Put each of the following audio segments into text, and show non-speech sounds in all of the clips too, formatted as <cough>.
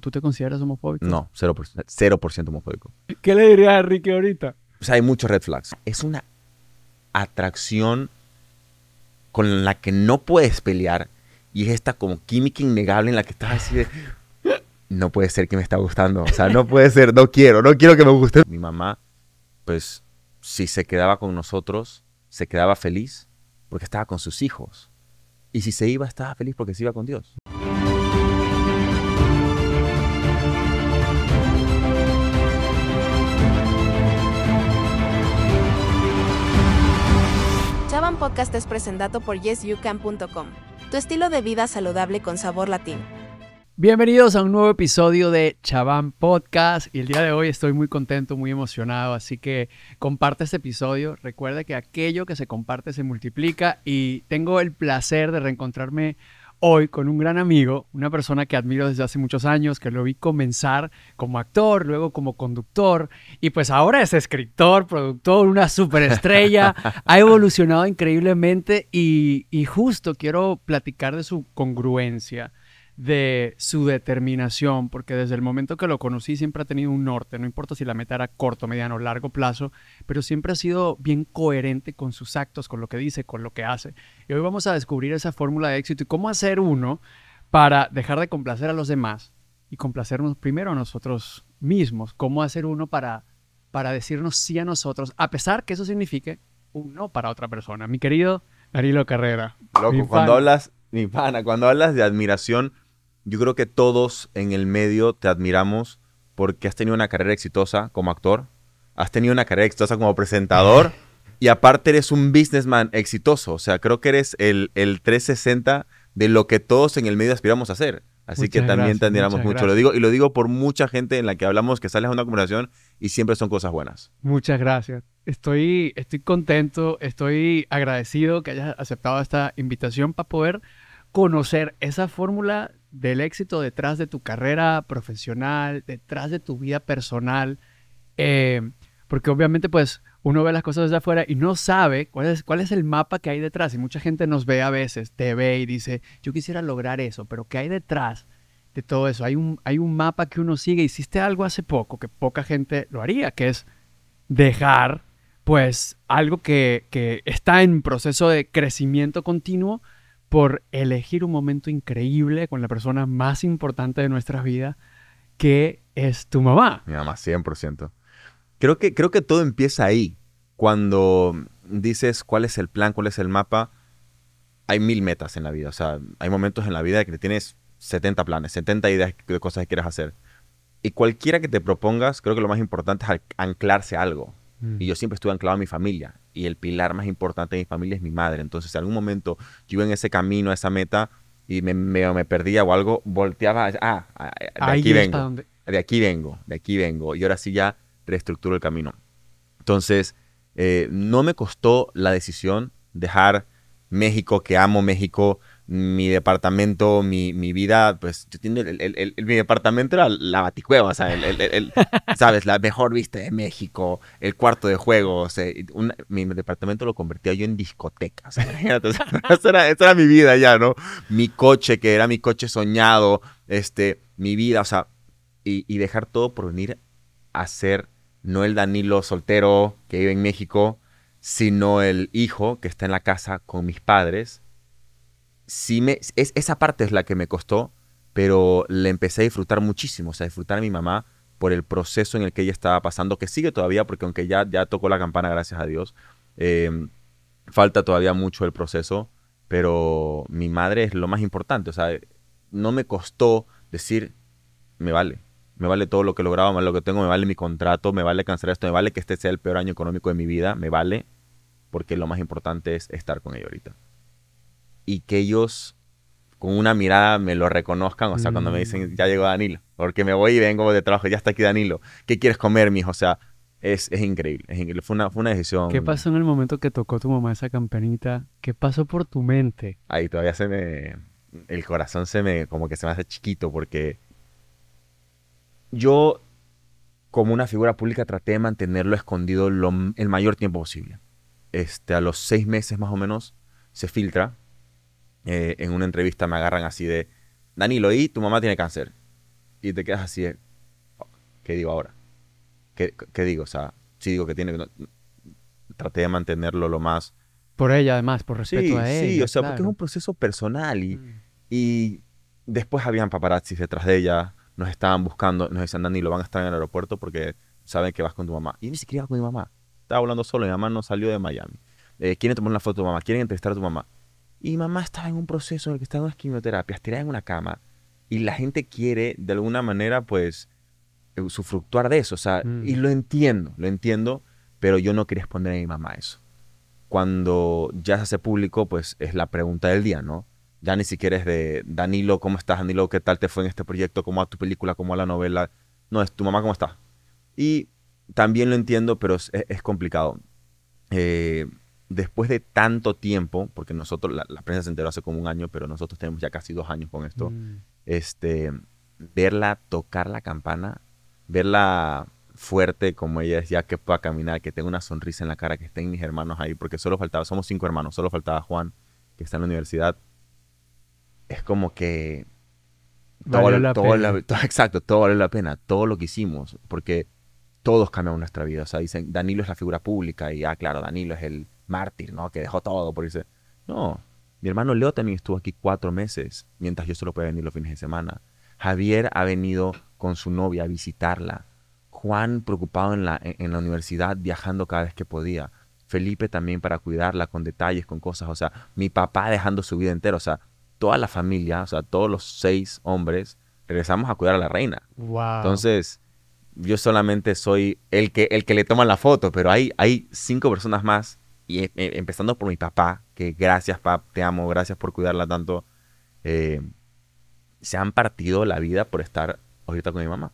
¿Tú te consideras homofóbico? No, 0%, 0% homofóbico. ¿Qué le dirías a Enrique ahorita? O sea, hay muchos red flags. Es una atracción con la que no puedes pelear y es esta como química innegable en la que estás así de... No puede ser que me está gustando. O sea, no puede ser, no quiero, no quiero que me guste. Mi mamá, pues, si se quedaba con nosotros, se quedaba feliz porque estaba con sus hijos. Y si se iba, estaba feliz porque se iba con Dios. es presentado por yesyoucan.com, tu estilo de vida saludable con sabor latín Bienvenidos a un nuevo episodio de Chaván Podcast y el día de hoy estoy muy contento, muy emocionado, así que comparte este episodio. Recuerda que aquello que se comparte se multiplica y tengo el placer de reencontrarme hoy con un gran amigo, una persona que admiro desde hace muchos años, que lo vi comenzar como actor, luego como conductor y pues ahora es escritor, productor, una superestrella, <laughs> ha evolucionado increíblemente y, y justo quiero platicar de su congruencia de su determinación, porque desde el momento que lo conocí siempre ha tenido un norte, no importa si la meta era corto, mediano o largo plazo, pero siempre ha sido bien coherente con sus actos, con lo que dice, con lo que hace. Y hoy vamos a descubrir esa fórmula de éxito y cómo hacer uno para dejar de complacer a los demás y complacernos primero a nosotros mismos, cómo hacer uno para, para decirnos sí a nosotros, a pesar que eso signifique un no para otra persona. Mi querido Darilo Carrera. Loco, cuando hablas mi pana, cuando hablas de admiración, yo creo que todos en el medio te admiramos porque has tenido una carrera exitosa como actor, has tenido una carrera exitosa como presentador <laughs> y aparte eres un businessman exitoso. O sea, creo que eres el, el 360 de lo que todos en el medio aspiramos a hacer. Así que también te admiramos mucho. Lo digo, y lo digo por mucha gente en la que hablamos, que sales a una conversación y siempre son cosas buenas. Muchas gracias. Estoy, estoy contento, estoy agradecido que hayas aceptado esta invitación para poder conocer esa fórmula del éxito detrás de tu carrera profesional, detrás de tu vida personal, eh, porque obviamente pues uno ve las cosas desde afuera y no sabe cuál es, cuál es el mapa que hay detrás. Y mucha gente nos ve a veces, te ve y dice, yo quisiera lograr eso, pero ¿qué hay detrás de todo eso? Hay un, hay un mapa que uno sigue. Hiciste algo hace poco que poca gente lo haría, que es dejar pues algo que está en proceso de crecimiento continuo por elegir un momento increíble con la persona más importante de nuestra vida, que es tu mamá. Mi mamá, 100%. Creo que, creo que todo empieza ahí. Cuando dices cuál es el plan, cuál es el mapa, hay mil metas en la vida. O sea, hay momentos en la vida que tienes 70 planes, 70 ideas de cosas que quieres hacer. Y cualquiera que te propongas, creo que lo más importante es anclarse a algo. Mm. Y yo siempre estuve anclado a mi familia. Y el pilar más importante de mi familia es mi madre. Entonces, en algún momento yo en ese camino, a esa meta, y me, me, perdía o algo, volteaba, ah, ah, ah de aquí vengo. De aquí vengo, de aquí vengo. Y ahora sí ya reestructuro el camino. Entonces, eh, no me costó la decisión dejar México, que amo México, mi departamento, mi, mi vida, pues yo tengo el, mi departamento era la baticueva, o sea, el, ¿sabes? La mejor vista de México, el cuarto de juegos, o eh, mi departamento lo convertía yo en discoteca, <laughs> o sea, <laughs> esa, era, mi vida ya, ¿no? Mi coche, que era mi coche soñado, este, mi vida, o sea, y, y dejar todo por venir a ser no el Danilo soltero que vive en México, sino el hijo que está en la casa con mis padres sí me, es, esa parte es la que me costó, pero le empecé a disfrutar muchísimo, o sea, disfrutar a mi mamá por el proceso en el que ella estaba pasando, que sigue todavía, porque aunque ya, ya tocó la campana, gracias a Dios, em, falta todavía mucho el proceso, pero mi madre es lo más importante, o sea, no me costó decir, me vale, me vale todo lo que he logrado, lo que tengo, me vale mi contrato, me vale cancelar esto, me vale que este sea el peor año económico de mi vida, me vale, porque lo más importante es estar con ella ahorita y que ellos con una mirada me lo reconozcan, o sea, cuando me dicen, mm. ya llegó Danilo, porque me voy y vengo de trabajo, ya está aquí Danilo, ¿qué quieres comer, mijo? O sea, es, es increíble, es increíble. Fue, una, fue una decisión. ¿Qué pasó en el momento que tocó tu mamá esa campanita? ¿Qué pasó por tu mente? Ahí todavía se me, el corazón se me, como que se me hace chiquito, porque yo, como una figura pública, traté de mantenerlo escondido el mayor tiempo posible. Este, a los seis meses más o menos se filtra eh, en una entrevista me agarran así de, Danilo, y tu mamá tiene cáncer. Y te quedas así de, ¿qué digo ahora? ¿Qué, ¿Qué, digo? O sea, sí digo que tiene... traté de mantenerlo lo más... Por ella además, por respeto a ella. Sí, o sea, porque es un proceso personal y, mm. y después habían paparazzis detrás de ella, nos estaban buscando, nos decían, Danilo, van a estar en el aeropuerto porque saben que vas con tu mamá. Y ni siquiera iba con mi mamá. Estaba hablando solo, mi mamá no salió de Miami. Eh, quieren tomar una foto de tu mamá, quieren entrevistar a tu mamá. Y mamá estaba en un proceso en el que estaba en unas quimioterapias, tirada en una cama. Y la gente quiere, de alguna manera, pues, eh, usufructuar de eso. O sea, y mm. lo entiendo, lo entiendo, pero yo no quería exponer a mi mamá eso. Cuando ya se hace público, pues es la pregunta del día, ¿no? Ya ni siquiera es de Danilo, ¿cómo estás, Danilo? ¿Qué tal te fue en este proyecto? ¿Cómo va tu película? ¿Cómo va la novela? No, es tu mamá, ¿cómo está? Y también lo entiendo, pero es, es complicado. Eh, después de tanto tiempo, porque nosotros, la, prensa se enteró hace como un año, pero nosotros tenemos ya casi dos años con esto, mm. este, verla tocar la campana, verla fuerte, como ella decía, que pueda caminar, que tenga una sonrisa en la cara, que estén mis hermanos ahí, porque solo faltaba, somos cinco hermanos, solo faltaba Juan, que está en la universidad. Es como que... Todo, vale la pena <laughs> exacto, todo vale la pena, todo lo que hicimos, porque todos cambiamos nuestra vida. O sea, dicen, Danilo es la figura pública y, ah, claro, Danilo es el, mártir, ¿no? Que dejó todo por irse. No, mi hermano Leo también estuvo aquí cuatro meses, mientras yo solo podía venir los fines de semana. Javier ha venido con su novia a visitarla. Juan preocupado en la, en la universidad, viajando cada vez que podía. Felipe también para cuidarla con detalles, con cosas. O sea, mi papá dejando su vida entera. O sea, toda la familia, o sea, todos los seis hombres, regresamos a cuidar a la reina. Entonces, yo solamente soy el que, el que le toma la foto, pero hay, hay cinco personas más y eh, empezando por mi papá, que gracias, pap, te amo, gracias por cuidarla tanto. Eh, se han partido la vida por estar ahorita con mi mamá.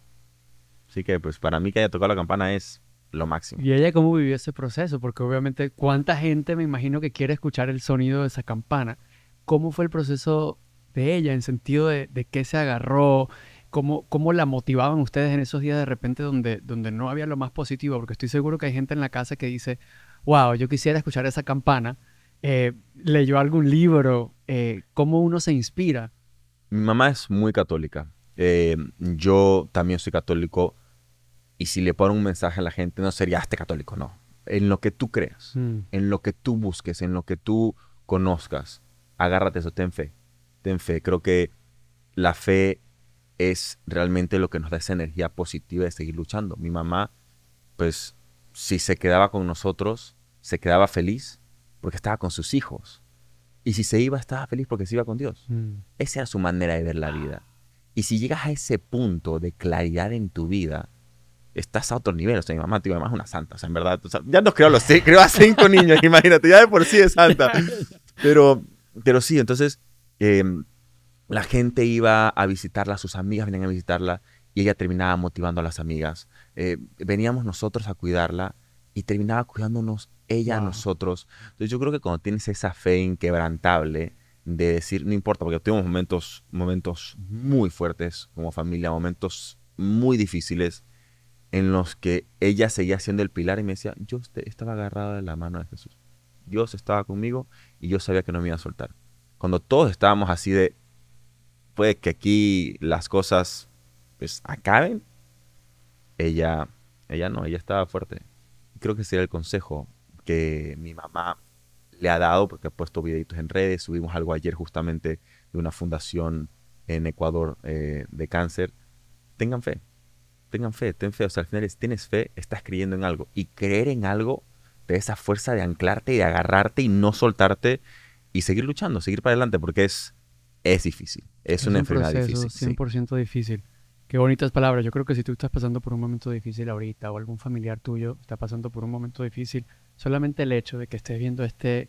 Así que, pues, para mí que haya tocado la campana es lo máximo. ¿Y ella cómo vivió ese proceso? Porque obviamente, ¿cuánta gente me imagino que quiere escuchar el sonido de esa campana? ¿Cómo fue el proceso de ella en sentido de, de qué se agarró? ¿Cómo, ¿Cómo la motivaban ustedes en esos días de repente donde, donde no había lo más positivo? Porque estoy seguro que hay gente en la casa que dice, wow, yo quisiera escuchar esa campana, eh, leyó algún libro, eh, ¿cómo uno se inspira? Mi mamá es muy católica. Eh, yo también soy católico. Y si le pongo un mensaje a la gente, no sería ah, este católico, no. En lo que tú creas, mm. en lo que tú busques, en lo que tú conozcas, agárrate eso, ten fe. Ten fe. Creo que la fe es realmente lo que nos da esa energía positiva de seguir luchando. Mi mamá, pues si se quedaba con nosotros, se quedaba feliz porque estaba con sus hijos. Y si se iba, estaba feliz porque se iba con Dios. Mm. Esa era su manera de ver la vida. Y si llegas a ese punto de claridad en tu vida, estás a otro nivel. O sea, mi mamá, tío, es una santa. O sea, en verdad, ya nos creó, los, a cinco niños, <laughs> imagínate, ya de por sí es santa. Pero, pero sí, entonces em, la gente iba a visitarla, sus amigas venían a visitarla y ella terminaba motivando a las amigas eh, veníamos nosotros a cuidarla y terminaba cuidándonos ella a nosotros. Entonces yo creo que cuando tienes esa fe inquebrantable de decir, no importa, porque tuvimos momentos, momentos muy fuertes como familia, momentos muy difíciles en los que ella seguía siendo el pilar y me decía, yo este, estaba agarrada de la mano de Jesús. Dios estaba conmigo y yo sabía que no me iba a soltar. Cuando todos estábamos así de, puede que aquí las cosas pues acaben, ella, ella no, ella estaba fuerte. Creo que ese el consejo que mi mamá le ha dado, porque ha puesto videitos en redes, subimos algo ayer justamente de una fundación en Ecuador eh, de cáncer. Tengan fe, tengan fe, ten fe. O sea, al final, si tienes fe, estás creyendo en algo. Y creer en algo te da esa fuerza de anclarte y de agarrarte y no soltarte y seguir luchando, seguir para adelante, porque es, es difícil. Es, una un enfermedad proceso 100% difícil. Qué bonitas palabras. Yo creo que si tú estás pasando por un momento difícil ahorita o algún familiar tuyo está pasando por un momento difícil, solamente el hecho de que estés viendo este,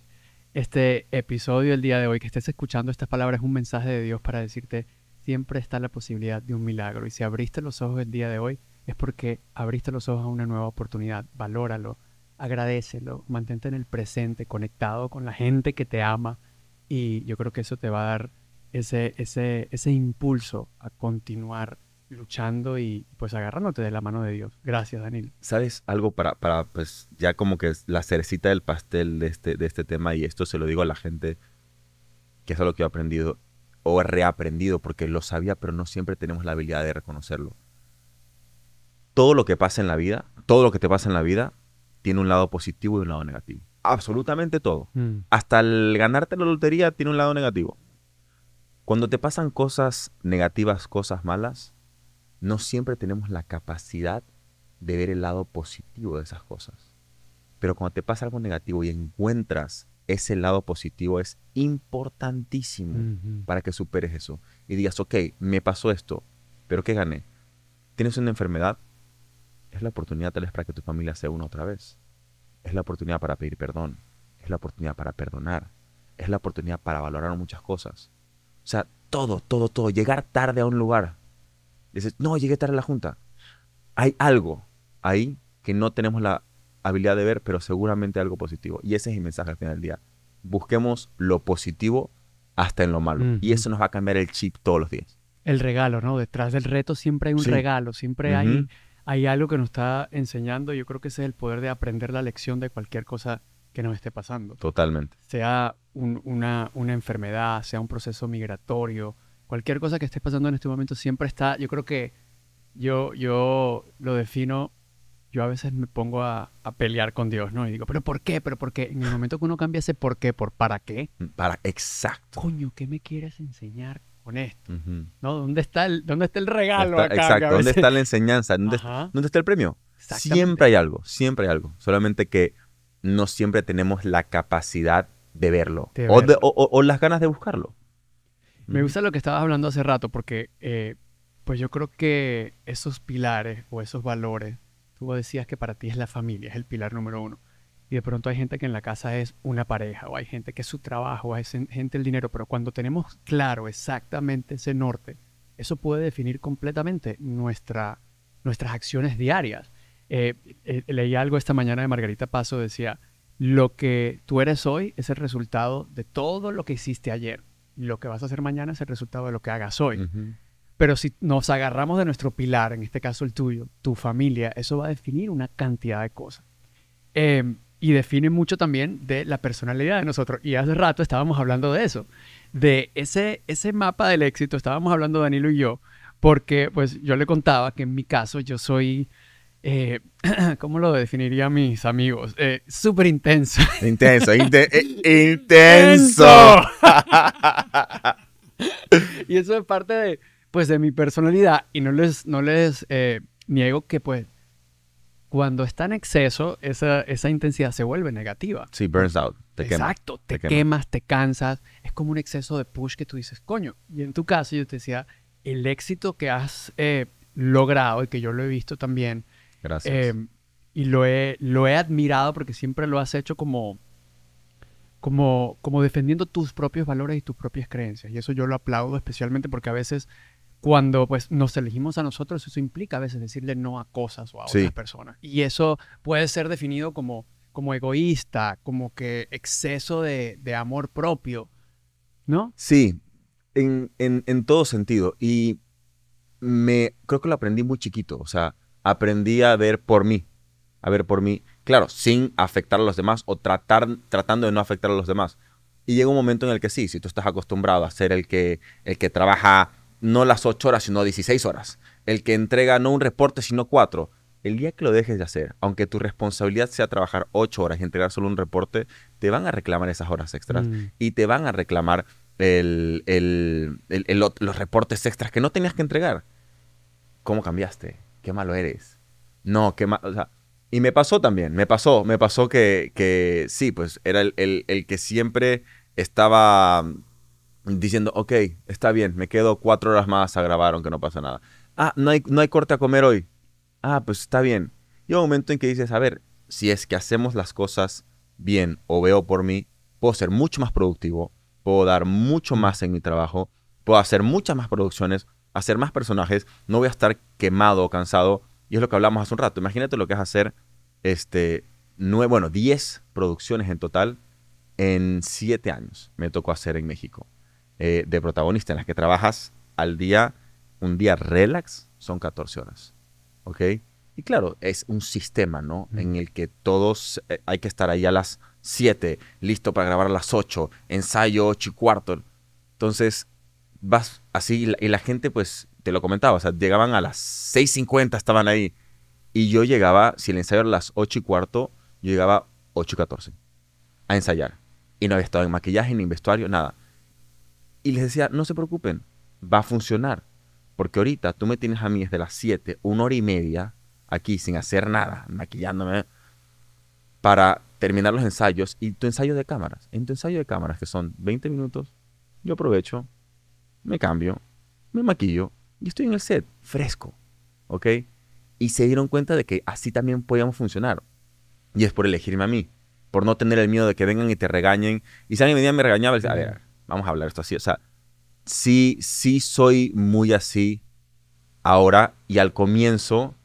este episodio el día de hoy, que estés escuchando estas palabras, es un mensaje de Dios para decirte, siempre está la posibilidad de un milagro. Y si abriste los ojos el día de hoy, es porque abriste los ojos a una nueva oportunidad. Valóralo, agradecelo, mantente en el presente, conectado con la gente que te ama. Y yo creo que eso te va a dar ese, ese, ese impulso a continuar luchando y pues agarrándote de la mano de Dios. Gracias, Daniel. ¿Sabes algo para, para pues ya como que es la cerecita del pastel de este, de este tema y esto se lo digo a la gente que es algo que he aprendido o he reaprendido porque lo sabía pero no siempre tenemos la habilidad de reconocerlo. Todo lo que pasa en la vida, todo lo que te pasa en la vida tiene un lado positivo y un lado negativo. Absolutamente todo. Mm. Hasta el ganarte la lotería tiene un lado negativo. Cuando te pasan cosas negativas, cosas malas, no siempre tenemos la capacidad de ver el lado positivo de esas cosas. Pero cuando te pasa algo negativo y encuentras ese lado positivo, es importantísimo para que superes eso. Y digas, ok, me pasó esto, pero ¿qué gané? Tienes una enfermedad, es la oportunidad tal vez para que tu familia sea una otra vez. Es la oportunidad para pedir perdón. Es la oportunidad para perdonar. Es la oportunidad para valorar muchas cosas. O sea, todo, todo, todo. Llegar tarde a un lugar dices, no, llegué tarde a la junta. Hay algo ahí que no tenemos la habilidad de ver, pero seguramente algo positivo. Y ese es mi mensaje al final del día. Busquemos lo positivo hasta en lo malo. Y eso nos va a cambiar el chip todos los días. El regalo, ¿no? Detrás del reto siempre hay un regalo, siempre hay, hay algo que nos está enseñando. Yo creo que ese es el poder de aprender la lección de cualquier cosa que nos esté pasando. Totalmente. Sea una enfermedad, sea un proceso migratorio, cualquier cosa que esté pasando en este momento siempre está, yo creo que yo, yo lo defino, yo a veces me pongo a, pelear con Dios, ¿no? Y digo, pero ¿por qué? ¿Pero porque En el momento que uno cambia ese por qué por para qué. Mm, para, exacto. Coño, ¿qué me quieres enseñar con esto? ¿No? ¿Dónde está el, dónde está el regalo acá, Exacto, ¿dónde está la enseñanza? ¿Dónde, está, el premio? Siempre hay algo, siempre hay algo. Solamente que no siempre tenemos la capacidad de verlo, o, las ganas de buscarlo. Me gusta lo que estabas hablando hace rato, porque eh, pues yo creo que esos pilares o esos valores, tú decías que para ti es la familia, es el pilar número uno. Y de pronto hay gente que en la casa es una pareja, o hay gente que es su trabajo, o hay gente el dinero, pero cuando tenemos claro exactamente ese norte, eso puede definir completamente nuestras acciones diarias. Eh, eh, leí algo esta mañana de Margarita Paso, decía, lo que tú eres hoy es el resultado de todo lo que hiciste ayer lo que vas a hacer mañana es el resultado de lo que hagas hoy. Pero si nos agarramos de nuestro pilar, en este caso el tuyo, tu familia, eso va a definir una cantidad de cosas. Em, y define mucho también de la personalidad de nosotros. Y hace rato estábamos hablando de eso, de ese, ese mapa del éxito, estábamos hablando Danilo y yo, porque pues yo le contaba que en mi caso yo soy eh, <clears throat> ¿cómo lo definirían mis amigos? Eh, súper intenso. <laughs> Intenso, eh, <laughs> intenso. <laughs> y eso es parte de, pues, de mi personalidad y no les, no les niego que pues cuando está en exceso, esa, intensidad se vuelve negativa. Sí, burns out. Exacto, te, quemas, te cansas. Es como un exceso de push que tú dices, coño. Y en tu caso, yo te decía, el éxito que has logrado y que yo lo he visto también Gracias. Em, y lo he, lo he admirado porque siempre lo has hecho como, como, como defendiendo tus propios valores y tus propias creencias. Y eso yo lo aplaudo especialmente porque a veces cuando pues nos elegimos a nosotros, eso implica a veces decirle no a cosas o a otras personas. Y eso puede ser definido como, como egoísta, como que exceso de, amor propio, ¿no? Sí, en, en, todo sentido. Y me creo que lo aprendí muy chiquito. O sea, aprendí a ver por mí, a ver por mí, claro, sin afectar a los demás o tratando de no afectar a los demás. Y llega un momento en el que sí, si tú estás acostumbrado a ser el que, el que trabaja no las 8 horas, sino 16 horas, el que entrega no un reporte, sino cuatro, el día que lo dejes de hacer, aunque tu responsabilidad sea trabajar 8 horas y entregar solo un reporte, te van a reclamar esas horas extras mm. y te van a reclamar el, el, los reportes extras que no tenías que entregar. ¿Cómo cambiaste? qué malo eres. No, qué malo. O sea, y me pasó también, me pasó, me pasó que, que sí, pues era el, el, que siempre estaba mm, diciendo, ok, está bien, me quedo cuatro horas más a grabar aunque no pasa nada. Ah, no hay, no hay corte a comer hoy. Ah, pues está bien. Y un momento en que dices, a ver, si es que hacemos las cosas bien o veo por mí, puedo ser mucho más productivo, puedo dar mucho más en mi trabajo, puedo hacer muchas más producciones, hacer más personajes, no voy a estar quemado o cansado. Y es lo que hablamos hace un rato. Imagínate lo que es hacer este, bueno, 10 producciones en total en 7 años me tocó hacer en México. Eh, de protagonista, en las que trabajas al día, un día relax, son 14 horas. ¿Ok? Y claro, es un sistema, ¿no? En el que todos eh, hay que estar ahí a las 7, listo para grabar a las 8, ensayo 8 y cuarto. Entonces, vas así y la, gente, pues, te lo comentaba, o sea, llegaban a las 6.50, estaban ahí. Y yo llegaba, si el ensayo era a las ocho y cuarto, yo llegaba ocho y a ensayar. Y no había estado en maquillaje, ni en vestuario, nada. Y les decía, no se preocupen, va a funcionar. Porque ahorita tú me tienes a mí desde las 7, una hora y media, aquí sin hacer nada, maquillándome, para terminar los ensayos y tu ensayo de cámaras. En tu ensayo de cámaras, que son 20 minutos, yo aprovecho, me cambio, me maquillo y estoy en el set fresco, ¿ok? Y se dieron cuenta de que así también podíamos funcionar. Y es por elegirme a mí, por no tener el miedo de que vengan y te regañen. Y si alguien venía me regañaba, a ver, vamos a hablar esto así. O sea, sí, sí soy muy así ahora y al comienzo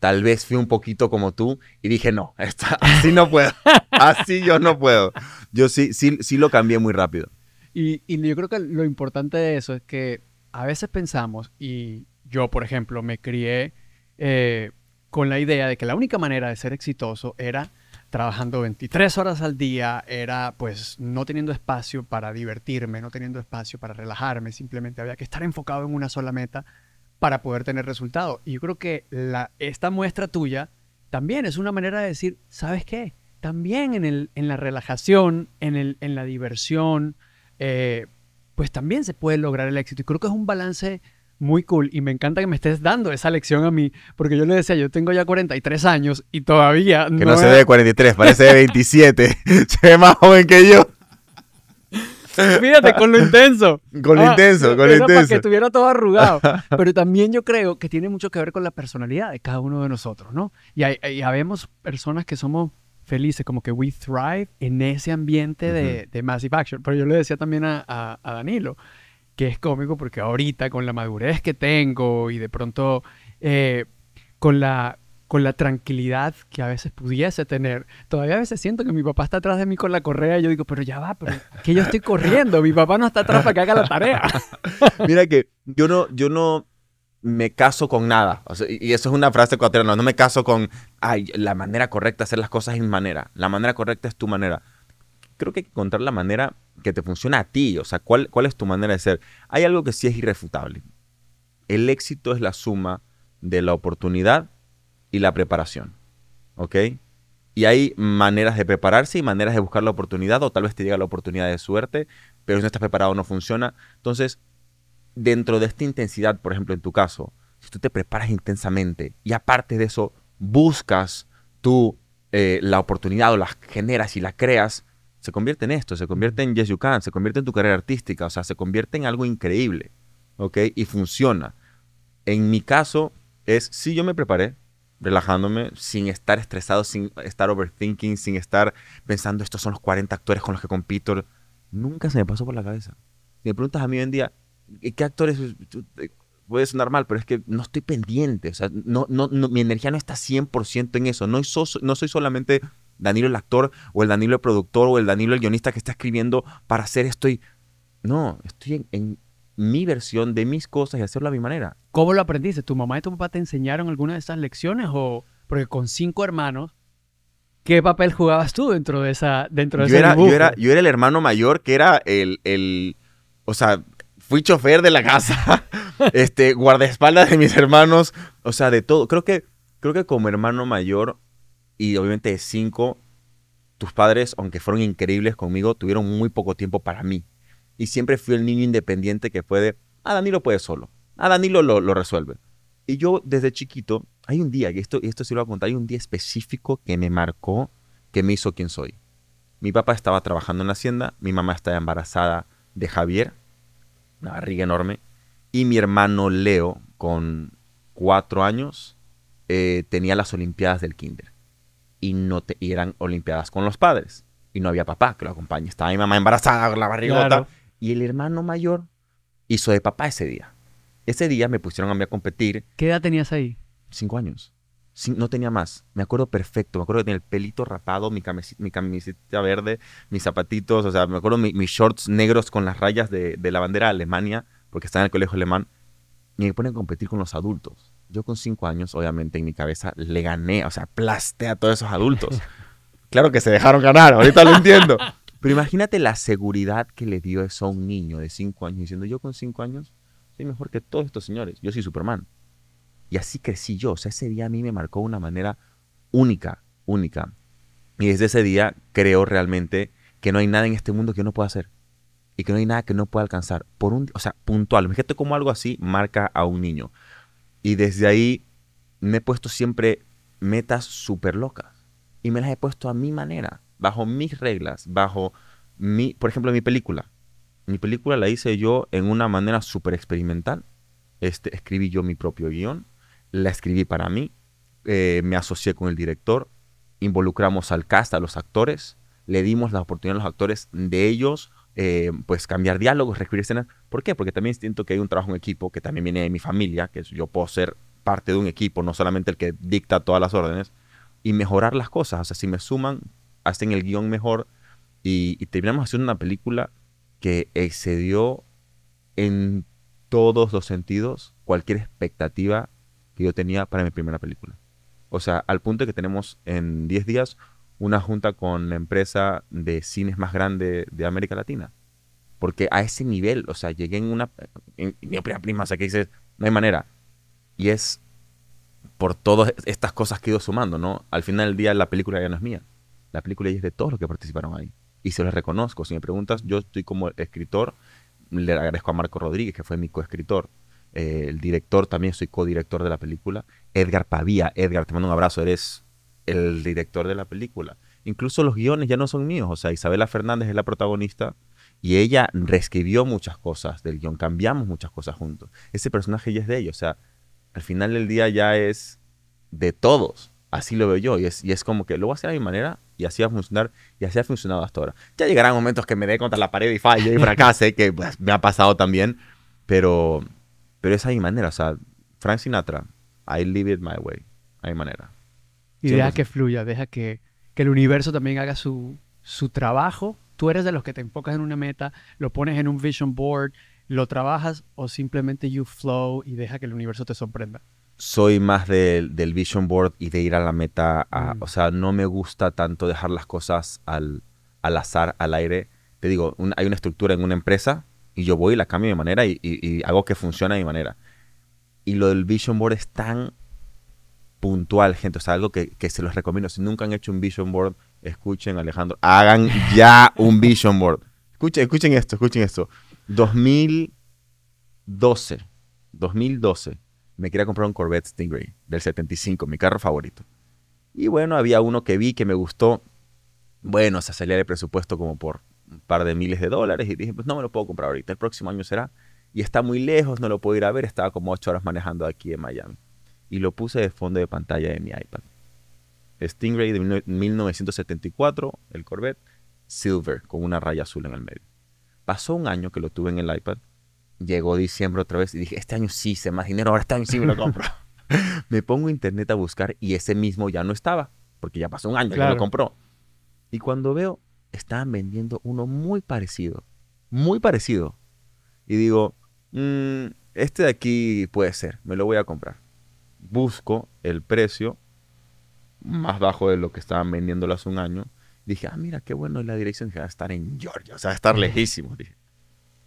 tal vez fui un poquito como tú y dije, no, <laughs> así no puedo, así yo no puedo. Yo sí, sí, sí lo cambié muy rápido. Y, yo creo que lo importante de eso es que a veces pensamos, y yo, por ejemplo, me crié eh, con la idea de que la única manera de ser exitoso era trabajando 23 horas al día, era pues no teniendo espacio para divertirme, no teniendo espacio para relajarme, simplemente había que estar enfocado en una sola meta para poder tener resultados. Y yo creo que esta muestra tuya también es una manera de decir, ¿sabes qué? También en, en la relajación, en, el, en la diversión, eh, pues también se puede lograr el éxito. Y creo que es un balance muy cool y me encanta que me estés dando esa lección a mí, porque yo le decía, yo tengo ya 43 años y todavía... Que no, se ve de 43, parece de 27, <laughs> <laughs> se ve más joven que yo. Fíjate, con lo intenso. Con lo intenso, con lo intenso. que estuviera todo arrugado. Pero también yo creo que tiene mucho que ver con la personalidad de cada uno de nosotros, ¿no? Y, hay, y habemos personas que somos felices, como que we thrive en ese ambiente de, Massive Action. Pero yo le decía también a, a, Danilo que es cómico porque ahorita con la madurez que tengo y de pronto eh, con, la, con la tranquilidad que a veces pudiese tener, todavía a veces siento que mi papá está atrás de mí con la correa y yo digo, pero ya va, pero que yo estoy corriendo, mi papá no está atrás para que haga la tarea. <laughs> Mira que yo no, yo no, me caso con nada. y eso es una frase ecuatoriana. No me caso con, la manera correcta de hacer las cosas es mi manera. La manera correcta es tu manera. Creo que hay que encontrar la manera que te funciona a ti. O sea, ¿cuál, ¿cuál es tu manera de ser? Hay algo que sí es irrefutable. El éxito es la suma de la oportunidad y la preparación. ¿Ok? Y hay maneras de prepararse y maneras de buscar la oportunidad, o tal vez te llega la oportunidad de suerte, pero si no estás preparado no funciona. Entonces, dentro de esta intensidad, por ejemplo, en tu caso, si tú te preparas intensamente y aparte de eso buscas tú eh, la oportunidad o la generas y la creas, se convierte en esto, se convierte en Yes You Can, se convierte en tu carrera artística, o sea, se convierte en algo increíble, ¿ok? Y funciona. En mi caso es, si yo me preparé, relajándome, sin estar estresado, sin estar overthinking, sin estar pensando, estos son los 40 actores con los que compito. Nunca se me pasó por la cabeza. Si me preguntas a mí hoy en día, ¿Qué actores? Eh, puede sonar mal, pero es que no estoy pendiente. O sea, no, mi energía no está 100% en eso. No, soy solamente Danilo el actor, o el Danilo el productor, o el Danilo el guionista que está escribiendo para hacer esto. No, estoy en, mi versión de mis cosas y hacerlo a mi manera. ¿Cómo lo aprendiste? ¿Tu mamá y tu papá te enseñaron alguna de estas lecciones? O porque con cinco hermanos, ¿qué papel jugabas tú dentro de esa dentro de yo era, Yo era, el hermano mayor que era el, el o sea, fui chofer de la casa, <laughs> este, guardaespaldas de mis hermanos, o sea, de todo. Creo que, creo que como hermano mayor y obviamente de cinco, tus padres, aunque fueron increíbles conmigo, tuvieron muy poco tiempo para mí. Y siempre fui el niño independiente que puede, ah, Danilo puede solo, a ah, Danilo lo, lo resuelve. Y yo desde chiquito, hay un día, y esto, y esto sí lo voy a contar, hay un día específico que me marcó, que me hizo quien soy. Mi papá estaba trabajando en la hacienda, mi mamá estaba embarazada de Javier, una barriga enorme. Y mi hermano Leo, con cuatro años, eh, tenía las Olimpiadas del Kinder. Y, no te, eran Olimpiadas con los padres. Y no había papá que lo acompañe. Estaba mi mamá embarazada con la barrigota. Y el hermano mayor hizo de papá ese día. Ese día me pusieron a mí a competir. ¿Qué edad tenías ahí? Cinco años no tenía más. Me acuerdo perfecto. Me acuerdo que tenía el pelito rapado, mi, camiseta, verde, mis zapatitos. O sea, me acuerdo mis shorts negros con las rayas de, de la bandera de Alemania, porque estaba en el colegio alemán. Y me ponen a competir con los adultos. Yo con cinco años, obviamente, en mi cabeza le gané, o sea, aplasté a todos esos adultos. <laughs> claro que se dejaron ganar, ahorita lo entiendo. Pero imagínate la seguridad que le dio eso a un niño de cinco años, diciendo yo con cinco años soy mejor que todos estos señores, yo soy Superman. Y así crecí yo. O sea, ese día a mí me marcó de una manera única, única. Y desde ese día creo realmente que no hay nada en este mundo que yo no pueda hacer. Y que no hay nada que no pueda alcanzar. Por un, o sea, puntual. Fíjate como algo así marca a un niño. Y desde ahí me he puesto siempre metas súper locas. Y me las he puesto a mi manera, bajo mis reglas, bajo mi, por ejemplo, mi película. Mi película la hice yo en una manera súper experimental. Este, escribí yo mi propio guión, la escribí para mí, eh, me asocié con el director, involucramos al cast, a los actores, le dimos la oportunidad a los actores de ellos, eh, pues cambiar diálogos, reescribir escenas. ¿Por qué? Porque también siento que hay un trabajo en equipo que también viene de mi familia, que yo puedo ser parte de un equipo, no solamente el que dicta todas las órdenes, y mejorar las cosas. O sea, si me suman, hacen el guión mejor y terminamos haciendo una película que excedió en todos los sentidos cualquier expectativa que yo tenía para mi primera película. O sea, al punto de que tenemos en 10 días una junta con la empresa de cines más grande de América Latina. Porque a ese nivel, o sea, llegué en una... mi primera prima, o sea, que dices, no hay manera. Y es por todas estas cosas que he ido sumando, ¿no? Al final del día la película ya no es mía. La película ya es de todos los que participaron ahí. Y se los reconozco. Si me preguntas, yo estoy como escritor, le agradezco a Marco Rodríguez, que fue mi coescritor. Eh, el director, también soy codirector de la película, Edgar Pavía. Edgar, te mando un abrazo, eres el director de la película. Incluso los guiones ya no son míos, o sea, Isabela Fernández es la protagonista y ella reescribió muchas cosas del guión, cambiamos muchas cosas juntos. Ese personaje ya es de ella, o sea, al final del día ya es de todos. Así lo veo yo y es, es como que lo voy a hacer a mi manera y así va a funcionar y así ha funcionado hasta ahora. Ya llegarán momentos que me dé contra la pared y falle y fracase, que pues, me ha pasado también, pero pero es mi manera, o sea, Frank Sinatra, I live it my way, hay manera. Y deja que fluya, deja que, que el universo también haga su, su trabajo. Tú eres de los que te enfocas en una meta, lo pones en un vision board, lo trabajas o simplemente you flow y deja que el universo te sorprenda soy más del vision board y de ir a la meta. Mm. O sea, no me gusta tanto dejar las cosas al, al azar, al aire. Te digo, hay una estructura en una empresa y yo voy y la cambio de manera y, hago que funcione de mi manera. Y lo del vision board es tan puntual, gente. es algo que, se los recomiendo. Si nunca han hecho un vision board, escuchen Alejandro. Hagan ya un vision board. Escuchen, escuchen esto, escuchen esto. 2012. 2012 me quería comprar un Corvette Stingray del 75, mi carro favorito. Y bueno, había uno que vi que me gustó. Bueno, se salía de presupuesto como por un par de miles de dólares y dije, pues no me lo puedo comprar ahorita, el próximo año será. Y está muy lejos, no lo puedo ir a ver, estaba como ocho horas manejando aquí en Miami. Y lo puse de fondo de pantalla de mi iPad. Stingray de 1974, el Corvette, silver, con una raya azul en el medio. Pasó un año que lo tuve en el iPad, llegó diciembre otra vez y dije, este año sí, se más dinero, ahora está año sí lo compro. <laughs> me pongo internet a buscar y ese mismo ya no estaba, porque ya pasó un año que lo compró. Y cuando veo, estaban vendiendo uno muy parecido. Muy parecido. Y digo, mm, este de aquí puede ser, me lo voy a comprar. Busco el precio más bajo de lo que estaban vendiéndolo hace un año. Dije, ah, mira, qué bueno es la dirección. Dije, va a estar en Georgia, o sea, va a estar lejísimo. Dije,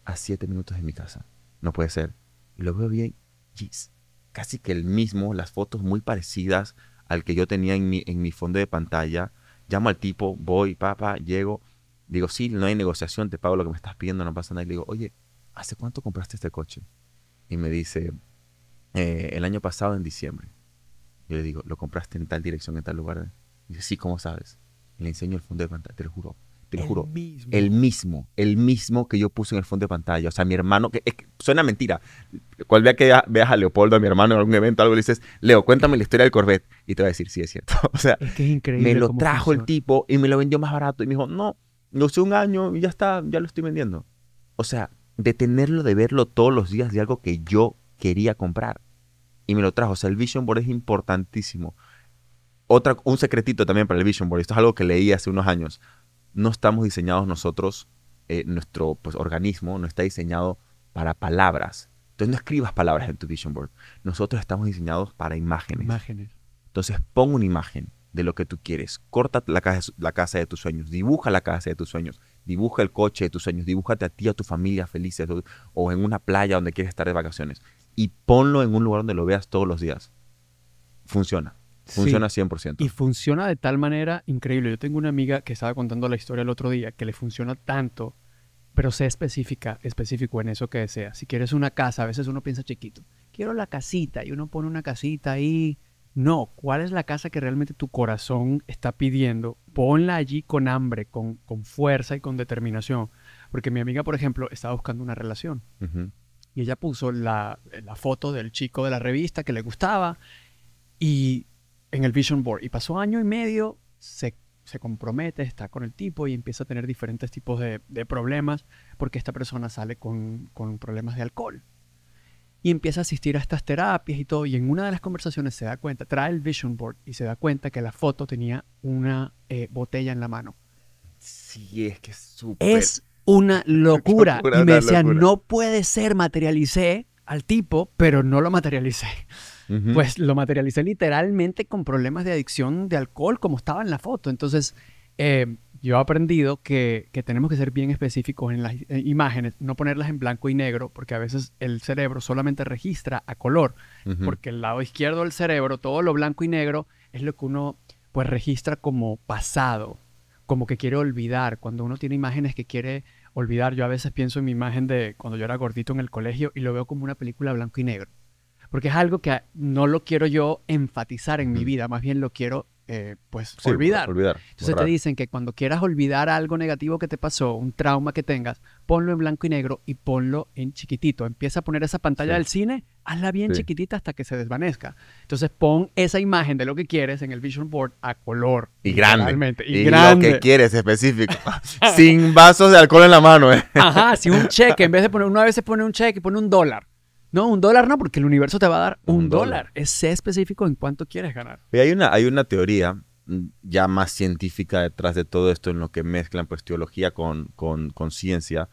a siete minutos de mi casa. No puede ser. lo veo bien, jeez, casi que el mismo, las fotos muy parecidas al que yo tenía en mi, en mi fondo de pantalla llamo al tipo, voy, papá, llego, digo, sí, no hay negociación, te pago lo que me estás pidiendo, no pasa nada. Y le digo, oye, ¿hace cuánto compraste este coche? Y me dice, eh, el año pasado en diciembre. Yo le digo, ¿lo compraste en tal dirección, en tal lugar? Y dice, sí, ¿cómo sabes? le enseño el fondo de pantalla, te lo juro, te juro. El mismo, el mismo que yo puse en el fondo de pantalla. O sea, mi hermano, que, suena mentira. Cual vea que veas a Leopoldo, a mi hermano, en algún evento, algo, le dices, Leo, cuéntame la historia del Corvette. Y te va a decir, sí, es cierto. <laughs> O sea, me lo trajo el tipo y me lo vendió más barato. Y me dijo, no, lo usé un año y ya está, ya lo estoy vendiendo. O sea, de tenerlo, de verlo todos los días de algo que yo quería comprar. Y me lo trajo. O sea, el Vision Board es importantísimo. Otra, un secretito también para el Vision Board. Esto es algo que leí hace unos años no estamos diseñados nosotros, eh, nuestro pues, organismo no está diseñado para palabras. Entonces no escribas palabras en tu vision board. Nosotros estamos diseñados para imágenes. Imágenes. Entonces pon una imagen de lo que tú quieres. Corta la casa, de tus sueños, dibuja la casa de tus sueños, dibuja el coche de tus sueños, dibújate a ti, a tu familia felices o en una playa donde quieres estar de vacaciones y ponlo en un lugar donde lo veas todos los días. Funciona. Funciona 100%. Y funciona de tal manera increíble. Yo tengo una amiga que estaba contando la historia el otro día que le funciona tanto, pero sé específica, específico en eso que desea. Si quieres una casa, a veces uno piensa chiquito, quiero la casita y uno pone una casita ahí. No, ¿cuál es la casa que realmente tu corazón está pidiendo? Ponla allí con hambre, con, con fuerza y con determinación. Porque mi amiga, por ejemplo, estaba buscando una relación. Y ella puso la, la foto del chico de la revista que le gustaba y en el Vision Board. Y pasó año y medio, se, compromete, está con el tipo y empieza a tener diferentes tipos de, problemas porque esta persona sale con, con, problemas de alcohol. Y empieza a asistir a estas terapias y todo. Y en una de las conversaciones se da cuenta, trae el Vision Board y se da cuenta que la foto tenía una eh, botella en la mano. Sí, es que es súper. Es una <laughs> locura. y me decía, no puede ser, materialicé al tipo, pero no lo materialicé pues lo materialicé literalmente con problemas de adicción de alcohol como estaba en la foto. Entonces, eh, yo he aprendido que, tenemos que ser bien específicos en las eh, imágenes, no ponerlas en blanco y negro, porque a veces el cerebro solamente registra a color, porque el lado izquierdo del cerebro, todo lo blanco y negro, es lo que uno pues registra como pasado, como que quiere olvidar, cuando uno tiene imágenes que quiere olvidar, yo a veces pienso en mi imagen de cuando yo era gordito en el colegio y lo veo como una película blanco y negro porque es algo que no lo quiero yo enfatizar en mi vida, más bien lo quiero eh, pues olvidar. Entonces te dicen que cuando quieras olvidar algo negativo que te pasó, un trauma que tengas, ponlo en blanco y negro y ponlo en chiquitito. Empieza a poner esa pantalla del cine, hazla bien chiquitita hasta que se desvanezca. Entonces pon esa imagen de lo que quieres en el vision board a color. Y grande. Y, y grande. lo que quieres específico. <laughs> sin vasos de alcohol en la mano. ¿eh? Ajá, sin un cheque. En vez de poner, una vez se pone un cheque y pone un dólar. No, un dólar no, porque el universo te va a dar un, dólar. Es sé específico en cuánto quieres ganar. Y hay una, hay una teoría mm, ya más científica detrás de todo esto en lo que mezclan pues teología con, con, ciencia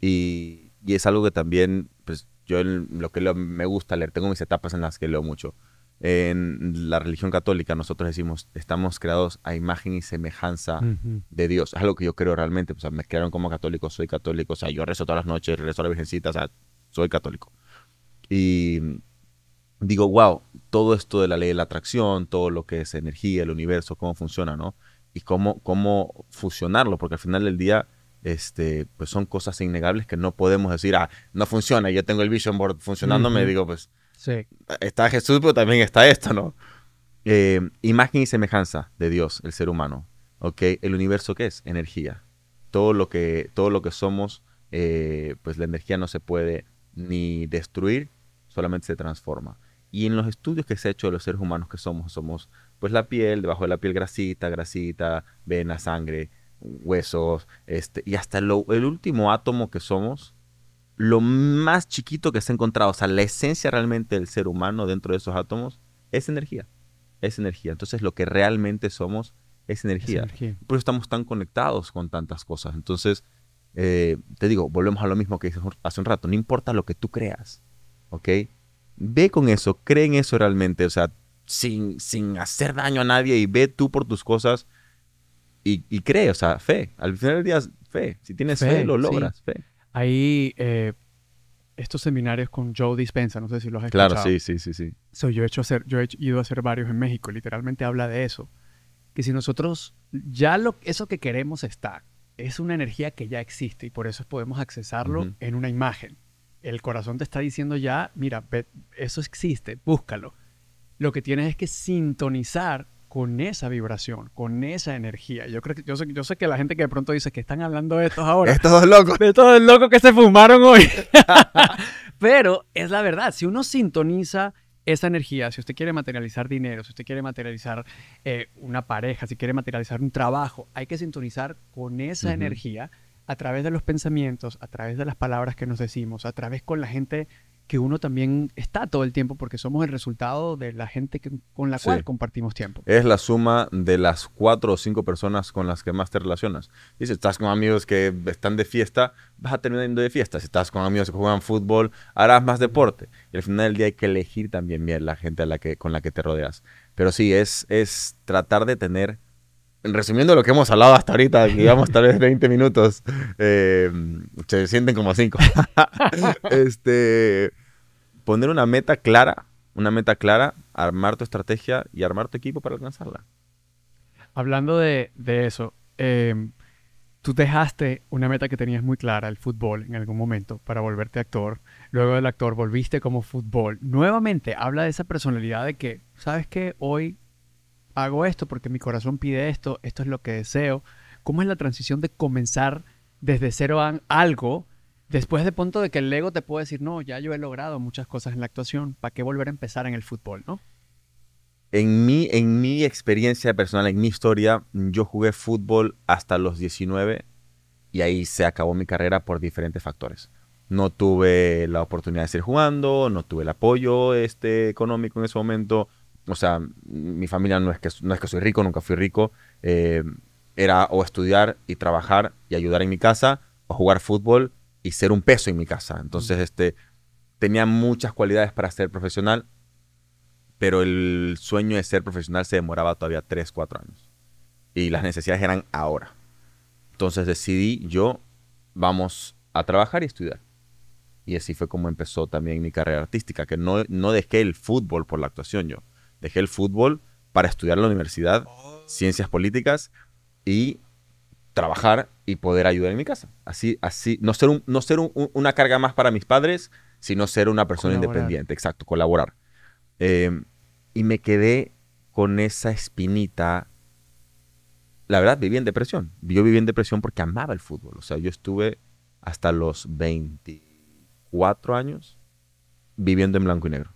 y, es algo que también pues yo lo que me gusta leer, tengo mis etapas en las que leo mucho. En la religión católica nosotros decimos, estamos creados a imagen y semejanza de Dios. Es algo que yo creo realmente. Pues, o sea, me crearon como católico, soy católico. O sea, yo rezo todas las noches, rezo a la Virgencita. O sea, soy católico. Y digo, wow, todo esto de la ley de la atracción, todo lo que es energía, el universo, cómo funciona, ¿no? Y cómo, cómo fusionarlo, porque al final del día, este, pues son cosas innegables que no podemos decir, ah, no funciona, yo tengo el vision board funcionando, me digo, pues, sí. está Jesús, pero también está esto, ¿no? Eh, imagen y semejanza de Dios, el ser humano, ¿ok? El universo, ¿qué es? Energía. Todo lo que, todo lo que somos, eh, pues la energía no se puede ni destruir solamente se transforma. Y en los estudios que se ha hecho de los seres humanos que somos, somos pues la piel, debajo de la piel grasita, grasita, vena, sangre, huesos, este, y hasta el último átomo que somos, lo más chiquito que se ha encontrado, o sea, la esencia realmente del ser humano dentro de esos átomos es energía, es energía. Entonces lo que realmente somos es energía. Por eso estamos tan conectados con tantas cosas. Entonces, eh, te digo, volvemos a lo mismo que hace un rato, no importa lo que tú creas, ¿ok? Ve con eso, cree en eso realmente, o sea, sin, hacer daño a nadie y ve tú por tus cosas y, y cree, o sea, fe. Al final del día, fe. Si tienes fe, lo logras, fe. Ahí, eh, estos seminarios con Joe Dispensa, no sé si los has escuchado. Claro, sí, sí, sí, sí. So, yo, he hecho hacer, yo he ido a hacer varios en México, literalmente habla de eso. Que si nosotros, ya lo, eso que queremos está, es una energía que ya existe y por eso podemos accesarlo en una imagen el corazón te está diciendo ya, mira, eso existe, búscalo. Lo que tienes es que sintonizar con esa vibración, con esa energía. Yo creo que yo sé, que la gente que de pronto dice que están hablando de estos ahora. estos locos. De estos locos que se fumaron hoy. <laughs> Pero es la verdad, si uno sintoniza esa energía, si usted quiere materializar dinero, si usted quiere materializar eh, una pareja, si quiere materializar un trabajo, hay que sintonizar con esa energía a través de los pensamientos, a través de las palabras que nos decimos, a través con la gente que uno también está todo el tiempo porque somos el resultado de la gente con la cual compartimos tiempo. Es la suma de las cuatro o cinco personas con las que más te relacionas. Y si estás con amigos que están de fiesta, vas a terminar yendo de fiesta. Si estás con amigos que juegan fútbol, harás más deporte. Y al final del día hay que elegir también bien la gente con la que te rodeas. Pero sí, es, es tratar de tener resumiendo lo que hemos hablado hasta ahorita, digamos tal vez 20 minutos, eh, se sienten como 5. <laughs> este, poner una meta clara, una meta clara, armar tu estrategia y armar tu equipo para alcanzarla. Hablando de, eso, em, tú dejaste una meta que tenías muy clara, el fútbol, en algún momento, para volverte actor. Luego del actor volviste como fútbol. Nuevamente, habla de esa personalidad de que, ¿sabes qué? Hoy hago esto porque mi corazón pide esto, esto es lo que deseo. ¿Cómo es la transición de comenzar desde cero a algo después de punto de que el ego te puede decir, no, ya yo he logrado muchas cosas en la actuación, ¿para qué volver a empezar en el fútbol, no? En mi, en mi experiencia personal, en mi historia, yo jugué fútbol hasta los 19 y ahí se acabó mi carrera por diferentes factores. No tuve la oportunidad de seguir jugando, no tuve el apoyo este, económico en ese momento, o sea, mi familia no es que, no es que soy rico, nunca fui rico. Eh, era o estudiar y trabajar y ayudar en mi casa, o jugar fútbol y ser un peso en mi casa. Entonces, este, tenía muchas cualidades para ser profesional, pero el sueño de ser profesional se demoraba todavía 3, 4 años. Y las necesidades eran ahora. Entonces decidí yo, vamos a trabajar y estudiar. Y así fue como empezó también mi carrera artística, que no, no dejé el fútbol por la actuación yo. Dejé el fútbol para estudiar en la universidad, ciencias políticas y trabajar y poder ayudar en mi casa. Así, así, no ser, no ser una carga más para mis padres, sino ser una persona independiente, exacto, colaborar. Em, y me quedé con esa espinita. La verdad, viví en depresión. Yo viví en depresión porque amaba el fútbol. O sea, yo estuve hasta los 24 años viviendo en blanco y negro.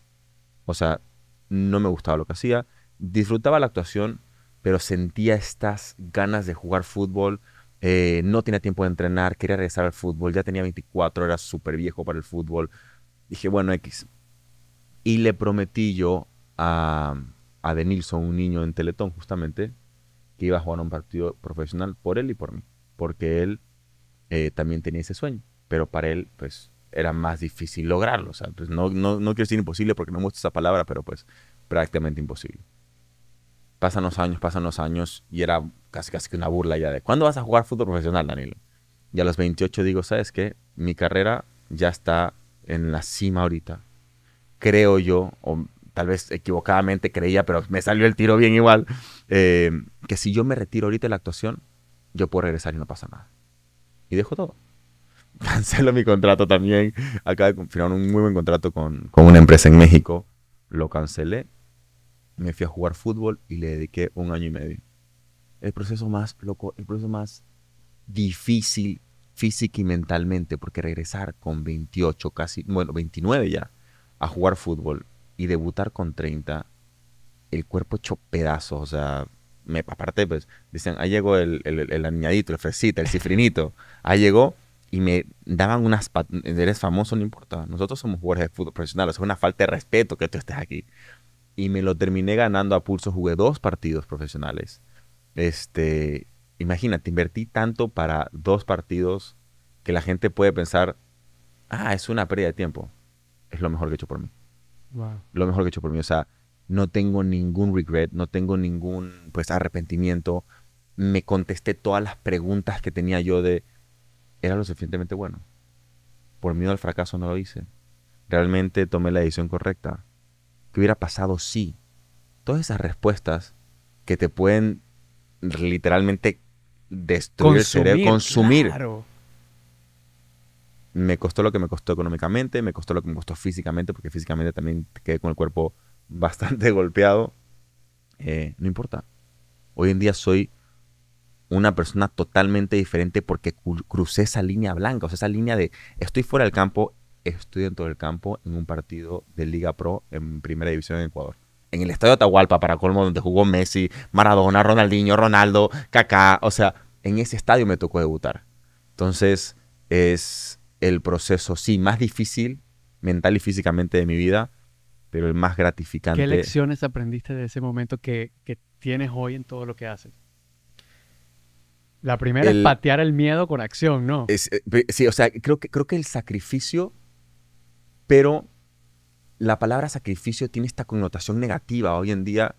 O sea, no me gustaba lo que hacía, disfrutaba la actuación, pero sentía estas ganas de jugar fútbol, eh, no tenía tiempo de entrenar, quería regresar al fútbol, ya tenía 24, era súper viejo para el fútbol. Dije, bueno, X. Y le prometí yo a, a Denilson, un niño en Teletón justamente, que iba a jugar un partido profesional por él y por mí, porque él eh, también tenía ese sueño, pero para él, pues era más difícil lograrlo. Pues, no, no, no, quiero decir imposible porque no me gusta esa palabra, pero pues prácticamente imposible. Pasan los años, pasan los años y era casi casi que una burla ya de ¿cuándo vas a jugar fútbol profesional, Daniel? Y a los 28 digo, ¿sabes qué? Mi carrera ya está en la cima ahorita. Creo yo, o tal vez equivocadamente creía, pero me salió el tiro bien igual, eh, que si yo me retiro ahorita de la actuación, yo puedo regresar y no pasa nada. Y dejo todo. <laughs> cancelo mi contrato también. Acaba de firmar un muy buen contrato con, con una empresa en México. Lo cancelé, me fui a jugar fútbol y le dediqué un año y medio. El proceso más loco, el proceso más difícil física y mentalmente, porque regresar con 28, casi, bueno, 29 ya, a jugar fútbol y debutar con 30, el cuerpo hecho pedazos, o sea, me, aparte, pues, dicen, ahí llegó el, el, el, el añadito, el fresita, el cifrinito, ahí llegó y me daban unas eres famoso, no importa. Nosotros somos jugadores de fútbol profesional, es una falta de respeto que tú estés aquí. Y me lo terminé ganando a pulso, jugué dos partidos profesionales. Este, imagínate, invertí tanto para dos partidos que la gente puede pensar, ah, es una pérdida de tiempo. Es lo mejor que he hecho por mí. Lo mejor que he hecho por mí, o sea, no tengo ningún regret, no tengo ningún pues arrepentimiento. Me contesté todas las preguntas que tenía yo de era lo suficientemente bueno. Por miedo al fracaso no lo hice. Realmente tomé la decisión correcta. ¿Qué hubiera pasado si? Todas esas respuestas que te pueden literalmente destruir consumir, el cerebro, consumir. Me costó lo que me costó económicamente, me costó lo que me costó físicamente, porque físicamente también quedé con el cuerpo <laughs> bastante golpeado. Eh, no importa. Hoy en día soy una persona totalmente diferente porque crucé esa línea blanca, o sea, esa línea de estoy fuera del campo, estoy dentro del campo en un partido de Liga Pro en Primera División en Ecuador. En el estadio Atahualpa, para colmo, donde jugó Messi, Maradona, Ronaldinho, Ronaldo, Kaká, o sea, en ese estadio me tocó debutar. Entonces, es el proceso, sí, más difícil mental y físicamente de mi vida, pero el más gratificante. ¿Qué lecciones aprendiste de ese momento que, que tienes hoy en todo lo que haces? La primera es patear el miedo con acción, ¿no? Eh, sí, o sea, creo que, creo que el sacrificio, pero la palabra sacrificio tiene esta connotación negativa hoy en día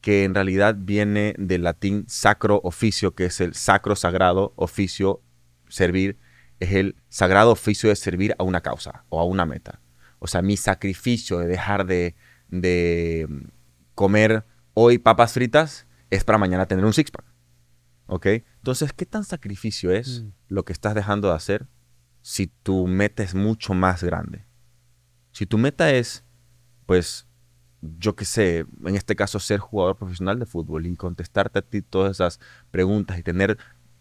que en realidad viene del latín sacro oficio, que es el sacro sagrado oficio servir, es el sagrado oficio de servir a una causa o a una meta. O sea, mi sacrificio de dejar de, de mm, comer hoy papas fritas es para mañana tener un six-pack. ¿Ok? Entonces, ¿qué tan sacrificio es mm. lo que estás dejando de hacer si tu meta es mucho más grande? Si tu meta es, pues, yo qué sé, en este caso ser jugador profesional de fútbol y contestarte a ti todas esas preguntas y tener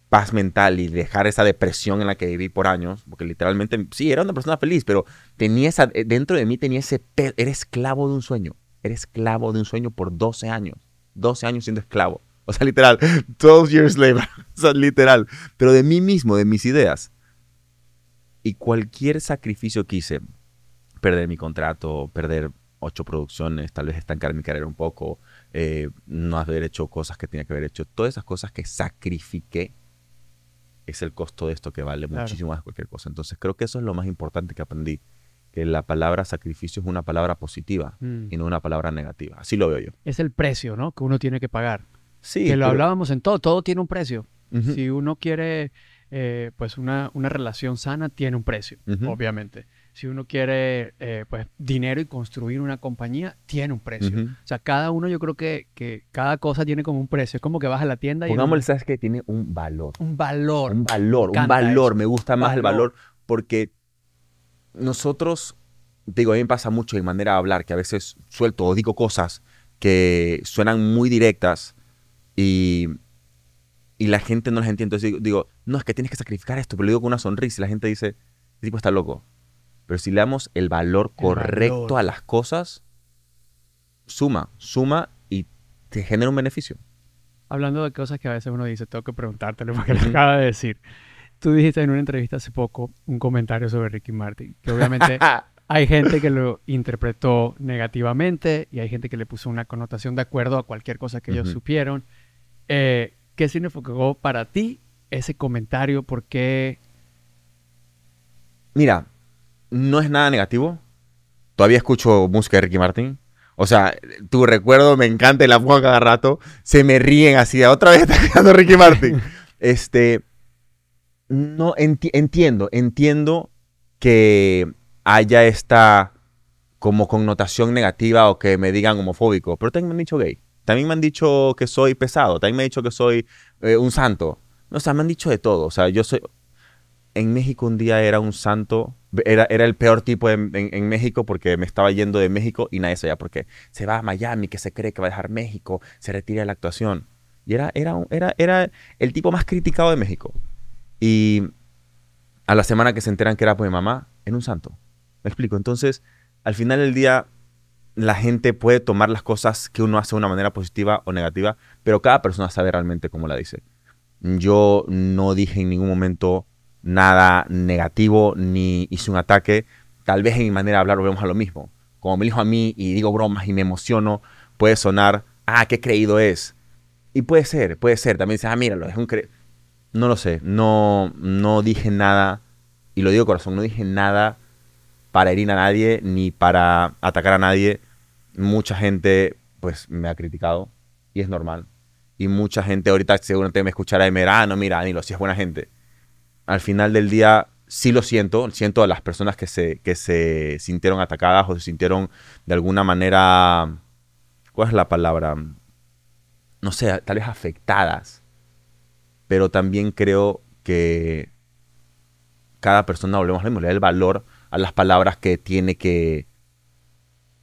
paz mental y dejar esa depresión en la que viví por años, porque literalmente, sí, era una persona feliz, pero tenía esa, eh, dentro de mí tenía ese, Eres esclavo de un sueño, Eres esclavo de un sueño por 12 años, 12 años siendo esclavo. O sea, literal, 12 <laughs> Years labor. <laughs> O sea, literal. Pero de mí mismo, de mis ideas. Y cualquier sacrificio que hice, perder mi contrato, perder ocho producciones, tal vez estancar mi carrera un poco, eh, no haber hecho cosas que tenía que haber hecho, todas esas cosas que sacrifiqué, es el costo de esto que vale muchísimo más cualquier cosa. Entonces creo que eso es lo más importante que aprendí, que la palabra sacrificio es una palabra positiva mm. y no una palabra negativa. Así lo veo yo. Es el precio, ¿no? Que uno tiene que pagar que lo hablábamos en todo, todo tiene un precio. Si uno quiere, eh, pues una, relación sana tiene un precio, obviamente. Si uno quiere, eh, pues dinero y construir una compañía, tiene un precio. O sea, cada uno yo creo que, que, cada cosa tiene como un precio. Es como que vas a la tienda y... Pongamos el ¿sabes que Tiene un valor. Un valor. Un valor, un valor. Me gusta más el valor porque nosotros, digo, a mí me pasa mucho en manera de hablar, que a veces suelto o digo cosas que suenan muy directas y, y la gente no las entiende. Entonces digo, no, es que tienes que sacrificar esto, pero lo digo con una sonrisa y la gente dice, este tipo está loco. Pero si le damos el valor correcto a las cosas, suma, suma y te genera un beneficio. Hablando de cosas que a veces uno dice, tengo que preguntártelo porque lo acaba de decir. Tú dijiste en una entrevista hace poco un comentario sobre Ricky Martin, que obviamente <laughs> hay gente que lo interpretó negativamente y hay gente que le puso una connotación de acuerdo a cualquier cosa que ellos supieron. Eh, ¿Qué significó para ti ese comentario? ¿Por qué? Mira, no es nada negativo. Todavía escucho música de Ricky Martin. O sea, tu recuerdo me encanta y la pongo cada rato. Se me ríen así. Otra vez está <laughs> Ricky Martin. <laughs> este. No entiendo, entiendo que haya esta como connotación negativa o que me digan homofóbico, pero tengo un nicho gay. También me han dicho que soy pesado, también me han dicho que soy eh, un santo. No, o sea, me han dicho de todo. O sea, yo soy... En México un día era un santo, era, era el peor tipo en, México porque me estaba yendo de México y nadie sabía por qué. Se va a Miami, que se cree que va a dejar México, se retira de la actuación. Y era, era, era, era el tipo más criticado de México. Y a la semana que se enteran que era por mi mamá, en un santo. Me explico. Entonces, al final del día, la gente puede tomar las cosas que uno hace de una manera positiva o negativa, pero cada persona sabe realmente cómo la dice. Yo no dije en ningún momento nada negativo ni hice un ataque. Tal vez en mi manera de hablar volvemos a lo mismo. Como me elijo a mí y digo bromas y me emociono, puede sonar, ah, qué creído es. Y puede ser, puede ser. También dices, ah, míralo, es un cre No lo sé, no, no dije nada, y lo digo corazón, no dije nada para herir a nadie ni para atacar a nadie. Mucha gente pues me ha criticado y es normal. Y mucha gente ahorita seguramente me escuchará y me dirá, ah, no, mira, Danilo, si es buena gente. Al final del día sí lo siento, siento a las personas que se, que se sintieron atacadas o se sintieron de alguna manera, ¿cuál es la palabra? No sé, tal vez afectadas. Pero también creo que cada persona, volvemos a el valor a las palabras que tiene que,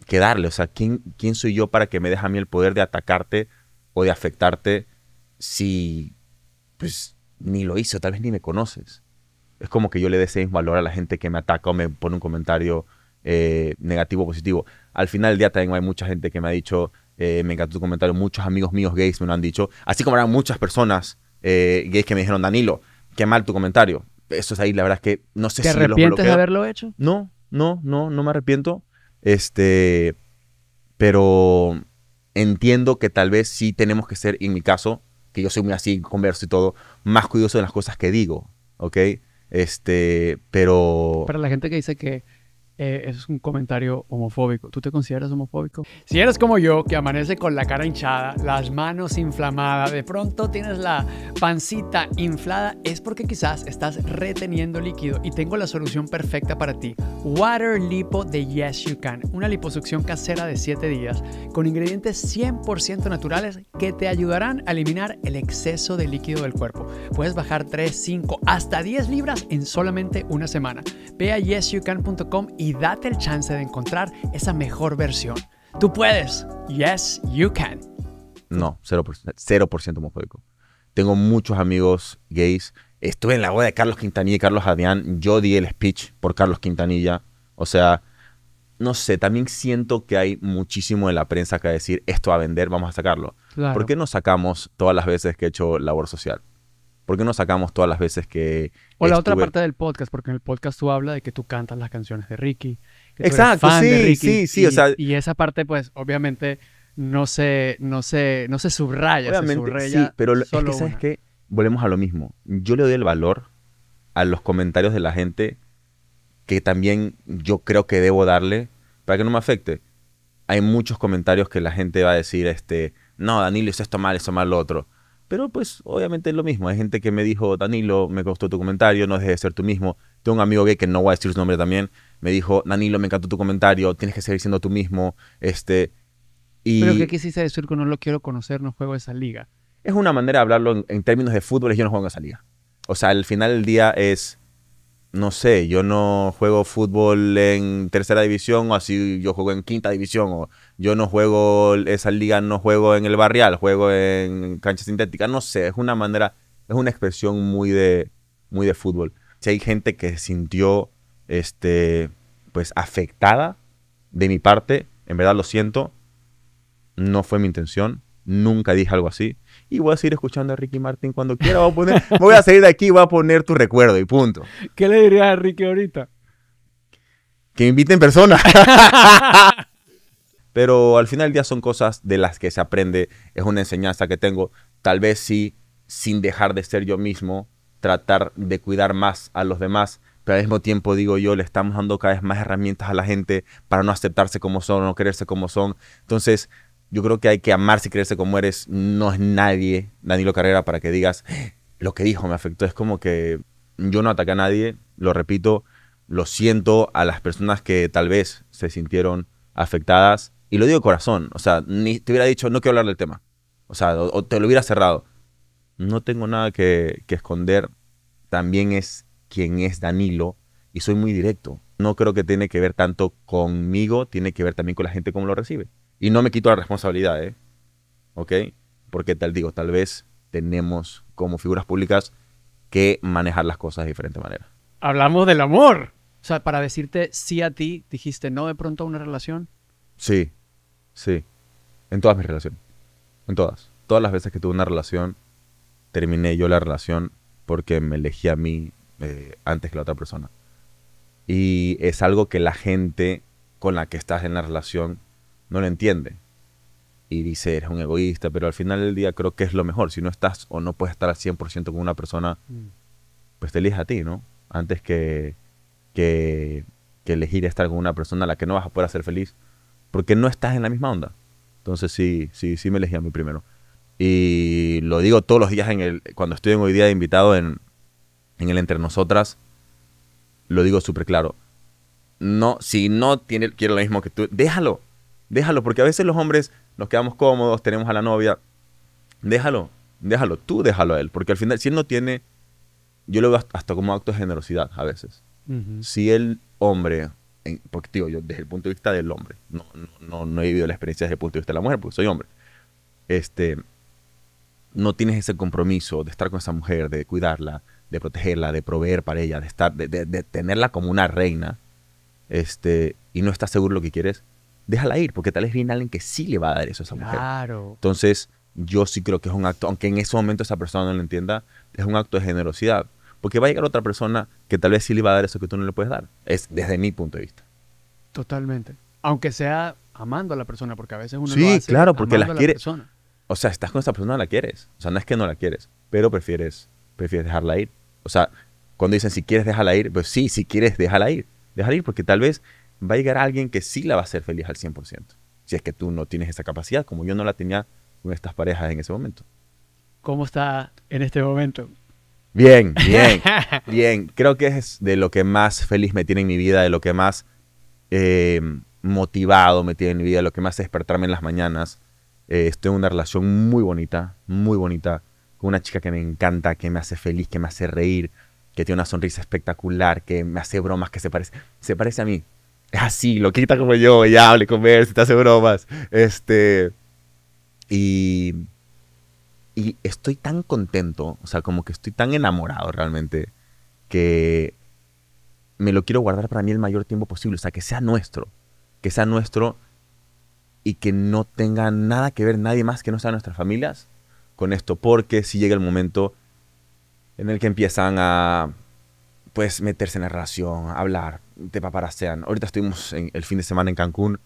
que darle. O sea, ¿quién, ¿quién soy yo para que me deje a mí el poder de atacarte o de afectarte si pues ni lo hice, tal vez ni me conoces? Es como que yo le dé ese valor a la gente que me ataca o me pone un comentario eh, negativo o positivo. Al final del día también hay mucha gente que me ha dicho, eh, me encantó tu comentario, muchos amigos míos gays me lo han dicho, así como eran muchas personas eh, gays que me dijeron, Danilo, qué mal tu comentario eso es ahí, la verdad es que no sé ¿Te arrepientes de haberlo hecho? No, no, no, no me arrepiento. Este, pero entiendo que tal vez sí tenemos que ser, en mi caso, que yo soy muy así, converso y todo, más cuidadoso de las cosas que digo, ¿ok? Este, pero... Para la gente que dice que eh, es un comentario homofóbico. ¿Tú te consideras homofóbico? Si eres como yo, que amanece con la cara hinchada, las manos inflamadas, de pronto tienes la pancita inflada, es porque quizás estás reteniendo líquido y tengo la solución perfecta para ti. Water Lipo de Yes You Can, una liposucción casera de 7 días con ingredientes 100% naturales que te ayudarán a eliminar el exceso de líquido del cuerpo. Puedes bajar 3, 5, hasta 10 libras en solamente una semana. Ve a yesyoucan.com y date el chance de encontrar esa mejor versión. Tú puedes. Yes, you can. No, 0%, 0 homofóbico. Tengo muchos amigos gays. Estuve en la boda de Carlos Quintanilla y Carlos Adrián. Yo di el speech por Carlos Quintanilla. O sea, no sé, también siento que hay muchísimo de la prensa que a decir esto va a vender, vamos a sacarlo. ¿Por qué no sacamos todas las veces que he hecho labor social? ¿Por qué no sacamos todas las veces que o la otra parte del podcast, porque en el podcast tú hablas de que tú cantas las canciones de Ricky. Que Exacto, eres fan sí, de Ricky, sí, sí, y, esa parte, pues, obviamente, no se, no se, no se subraya, se subraya Sí, pero solo es que, ¿sabes Volvemos a lo mismo. Yo le doy el valor a los comentarios de la gente que también yo creo que debo darle para que no me afecte. Hay muchos comentarios que la gente va a decir, este, no, Danilo, eso esto mal, esto mal, lo otro. Pero pues obviamente es lo mismo. Hay gente que me dijo, Danilo, me gustó tu comentario, no dejes de ser tú mismo. Tengo un amigo gay que no voy a decir su nombre también. Me dijo, Danilo, me encantó tu comentario, tienes que seguir siendo tú mismo. Este, y Pero que quisiste decir que no lo quiero conocer, no juego esa liga. es una manera de hablarlo en, términos de fútbol, es yo no juego en esa liga. O sea, al final del día es, no sé, yo no juego fútbol en tercera división o así yo juego en quinta división o yo no juego esa liga, no juego en el barrial, juego en cancha sintética, no sé, es una manera, es una expresión muy de, muy de fútbol. Si hay gente que se sintió este, pues afectada de mi parte, en verdad lo siento, no fue mi intención, nunca dije algo así, y voy a seguir escuchando a Ricky Martin cuando quiera. Voy a poner, me <laughs> voy a salir de aquí y voy a poner tu recuerdo y punto. ¿Qué le dirías a Ricky ahorita? Que me invite en persona. <laughs> Pero al final del día son cosas de las que se aprende. Es una enseñanza que tengo. Tal vez sí, sin dejar de ser yo mismo, tratar de cuidar más a los demás pero al mismo tiempo digo yo, le estamos dando cada vez más herramientas a la gente para no aceptarse como son, no quererse como son. Entonces, yo creo que hay que amarse y creerse como eres. No es nadie, Danilo Carrera, para que digas, lo que dijo me afectó. Es como que yo no ataqué a nadie, lo repito, lo siento a las personas que tal vez se sintieron afectadas. Y lo digo de corazón, o sea, ni te hubiera dicho, no quiero hablar del tema. O sea, o, te lo hubiera cerrado. No tengo nada que, que esconder. También es quien es Danilo y soy muy directo. No creo que tiene que ver tanto conmigo, tiene que ver también con la gente cómo lo recibe. Y no me quito la responsabilidad, ¿eh? ¿Ok? Porque tal digo, tal vez tenemos como figuras públicas que manejar las cosas de diferente manera. Hablamos del amor. O sea, para decirte sí a ti, dijiste no de pronto a una relación. Sí, sí. En todas mis relaciones. En todas. Todas las veces que tuve una relación, terminé yo la relación porque me elegí a mí eh, antes que la otra persona. Y es algo que la gente con la que estás en la relación no lo entiende. Y dice, eres un egoísta, pero al final del día creo que es lo mejor. Si no estás o no puedes estar al 100% con una persona, mm. pues te eliges a ti, ¿no? Antes que, que, elegir estar con una persona a la que no vas a poder ser feliz, porque no estás en la misma onda. Entonces sí, sí, sí me elegí a mí primero. Y lo digo todos los días en el, cuando estoy en hoy día de invitado en, en el Entre Nosotras, lo digo súper claro. No, si no tiene, quiero lo mismo que tú, déjalo. Déjalo, porque a veces los hombres nos quedamos cómodos, tenemos a la novia. Déjalo, déjalo, tú déjalo a él, porque al final, si él no tiene, yo lo veo hasta como acto de generosidad a veces. Si el hombre, porque digo, yo desde el punto de vista del hombre, no, no, no, he vivido la experiencia desde el punto de vista de la mujer, porque soy hombre, este, no tienes ese compromiso de estar con esa mujer, de cuidarla, de protegerla, de proveer para ella, de, estar, tenerla como una reina, este, y no estás seguro lo que quieres, déjala ir, porque tal vez viene alguien que sí le va a dar eso a esa mujer. Claro. Entonces, yo sí creo que es un acto, aunque en ese momento esa persona no lo entienda, es un acto de generosidad. Porque va a llegar otra persona que tal vez sí le va a dar eso que tú no le puedes dar. Es desde mi punto de vista. Totalmente. Aunque sea amando a la persona, porque a veces uno sí, lo Sí, claro, porque la quiere. O sea, estás con esa persona, la quieres. O sea, no es que no la quieres, pero prefieres, prefieres dejarla ir. O sea, cuando dicen si quieres dejarla ir, pues sí, si quieres déjala ir. Déjala ir porque tal vez va a llegar alguien que sí la va a hacer feliz al 100%. Si es que tú no tienes esa capacidad, como yo no la tenía con estas parejas en ese momento. ¿Cómo está en este momento? Bien, <laughs> bien, bien. Creo que es de lo que más feliz me tiene en mi vida, de lo que más eh, motivado me tiene en mi vida, de lo que más despertarme en las mañanas. Eh, estoy en una relación muy bonita, muy bonita, con una chica que me encanta, que me hace feliz, que me hace reír, que tiene una sonrisa espectacular, que me hace bromas, que se parece, se parece a mí es ah, así, lo quita como yo, ya hable con si te hace bromas. Este. Y. Y estoy tan contento, o sea, como que estoy tan enamorado realmente, que me lo quiero guardar para mí el mayor tiempo posible, o sea, que sea nuestro, que sea nuestro y que no tenga nada que ver nadie más que no sean nuestras familias con esto, porque si llega el momento en el que empiezan a pues meterse en la relación, hablar, te paparacean. Ahorita estuvimos en, el fin de semana en Cancún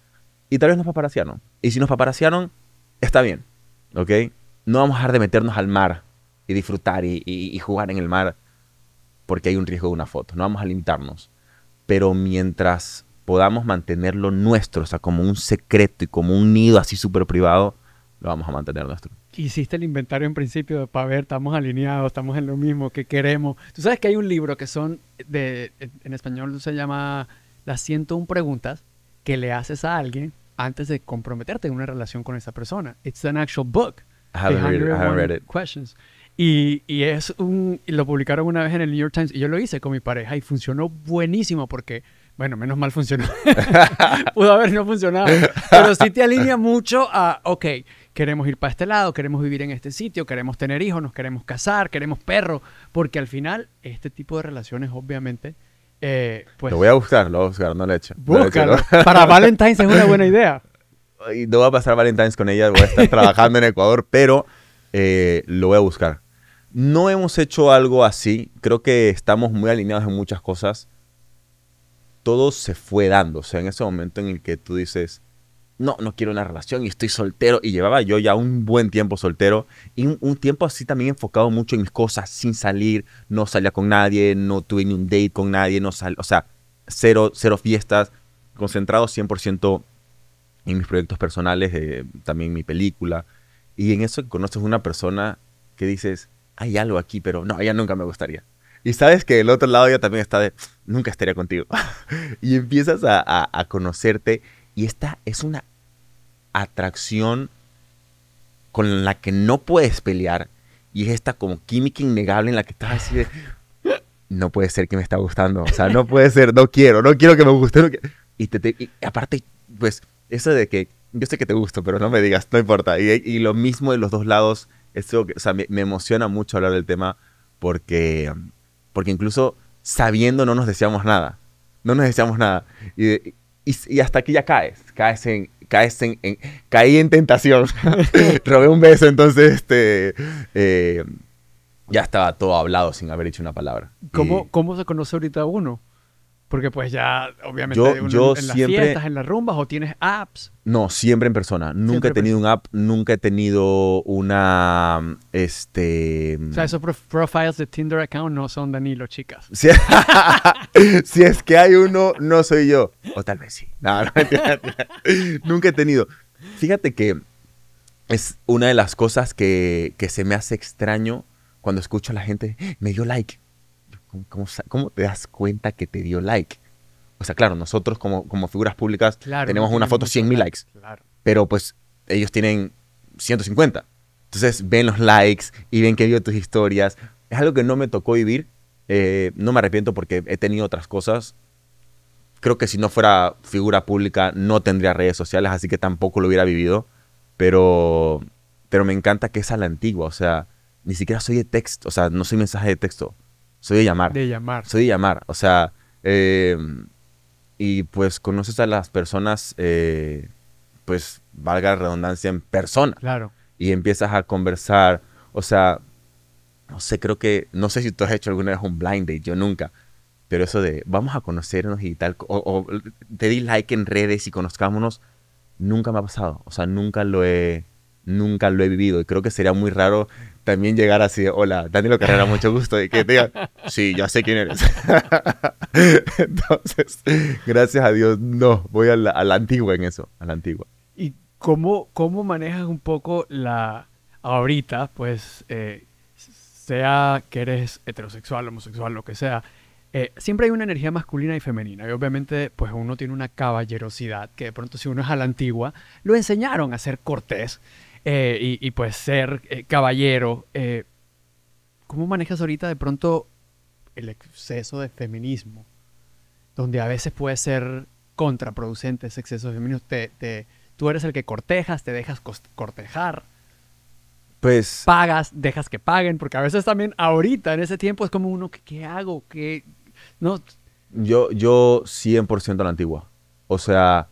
y tal vez nos paparacearon. Y si nos paparacearon, está bien, ¿ok? No vamos a dejar de meternos al mar y disfrutar y, y jugar en el mar porque hay un riesgo de una foto. No vamos a limitarnos. Pero mientras podamos mantenerlo nuestro, o sea, como un secreto y como un nido así súper privado, lo vamos a mantener nuestro hiciste el inventario en principio para ver, estamos alineados, estamos en lo mismo, ¿qué queremos. Tú sabes que hay un libro que son, de, en español se llama Las 101 preguntas que le haces a alguien antes de comprometerte en una relación con esa persona. It's an actual book. I haven't, read it. I haven't read it. Questions. Y, y, es un, y lo publicaron una vez en el New York Times y yo lo hice con mi pareja y funcionó buenísimo porque, bueno, menos mal funcionó. <laughs> Pudo haber no funcionado. Pero sí te alinea mucho a, ok, queremos ir para este lado, queremos vivir en este sitio, queremos tener hijos, nos queremos casar, queremos perro, porque al final este tipo de relaciones obviamente... Eh, pues, lo voy a buscar, lo voy a buscar, no le echo. Búscalo. para Valentine's es una buena idea. <laughs> Y no voy a pasar Valentine's con ella, voy a estar trabajando en Ecuador, pero eh, lo voy a buscar. No hemos hecho algo así, creo que estamos muy alineados en muchas cosas. Todo se fue dando, o sea, en ese momento en el que tú dices, no, no quiero una relación y estoy soltero. Y llevaba yo ya un buen tiempo soltero y un, tiempo así también enfocado mucho en mis cosas, sin salir, no salía con nadie, no tuve ni un date con nadie, no o sea, cero, cero fiestas, concentrado 100% en mis proyectos personales, eh, también mi película. Y en eso conoces una persona que dices, hay algo aquí, pero no, ella nunca me gustaría. Y sabes que el otro lado ya también está de, nunca estaría contigo. <laughs> y empiezas a, a, a conocerte y esta es una atracción con la que no puedes pelear. Y es esta como química innegable en la que estás así de... <laughs> No puede ser que me está gustando. O sea, no puede ser. No quiero. No quiero que me guste. y, aparte, pues, eso de que yo sé que te gusto, pero no me digas, no importa. Y, lo mismo de los dos lados, eso, o sea, me, emociona mucho hablar del tema porque, porque incluso sabiendo no nos deseamos nada. No nos deseamos nada. Y, y, hasta aquí ya caes, caes en, caes en, caí en tentación, <laughs> robé un beso, entonces este, eh, ya estaba todo hablado sin haber dicho una palabra. ¿Cómo, ¿cómo se conoce ahorita uno? Porque pues ya, obviamente, yo, en siempre, las fiestas, en las rumbas, o tienes apps. No, siempre en persona. Nunca he tenido un app, nunca he tenido una, este... O sea, esos profiles de Tinder account no son Danilo, chicas. <laughs> Si, es que hay uno, no soy yo. O tal vez sí. nunca he tenido. Fíjate que es una de las cosas que, que se me hace extraño cuando escucho a la gente, eh, me dio like ¿cómo, ¿cómo, te das cuenta que te dio like? O sea, claro, nosotros como, como figuras públicas tenemos una foto cien mil likes, pero pues ellos tienen 150. Entonces ven los likes y ven que vio tus historias. Es algo que no me tocó vivir. Eh, no me arrepiento porque he tenido otras cosas. Creo que si no fuera figura pública no tendría redes sociales, así que tampoco lo hubiera vivido. Pero, pero me encanta que es a la antigua. O sea, ni siquiera soy de texto. O sea, no soy mensaje de texto. Soy de llamar. De llamar. Soy de llamar. O sea, eh, y pues conoces a las personas, eh, pues valga la redundancia, en persona. Claro. Y empiezas a conversar. O sea, no sé, creo que, no sé si tú has hecho alguna vez un blind date, yo nunca. Pero eso de vamos a conocernos y tal, o, o te di like en redes y conozcámonos, nunca me ha pasado. O sea, nunca lo he nunca lo he vivido y creo que sería muy raro también llegar así hola, Danilo Carrera, mucho gusto, y que te digan, <laughs> sí, ya sé quién eres. <laughs> Entonces, gracias a Dios, no, voy a la, a la, antigua en eso, a la antigua. ¿Y cómo, cómo manejas un poco la, ahorita, pues, eh, sea que eres heterosexual, homosexual, lo que sea, eh, siempre hay una energía masculina y femenina. Y obviamente, pues uno tiene una caballerosidad que de pronto si uno es a la antigua, lo enseñaron a ser cortés, eh, y, pues ser eh, caballero. Eh, ¿Cómo manejas ahorita de pronto el exceso de feminismo? Donde a veces puede ser contraproducente ese exceso de feminismo. tú eres el que cortejas, te dejas cortejar. Pues... Pagas, dejas que paguen, porque a veces también ahorita, en ese tiempo, es como uno, ¿qué, hago? ¿Qué? No. Yo, yo 100% a la antigua. O sea,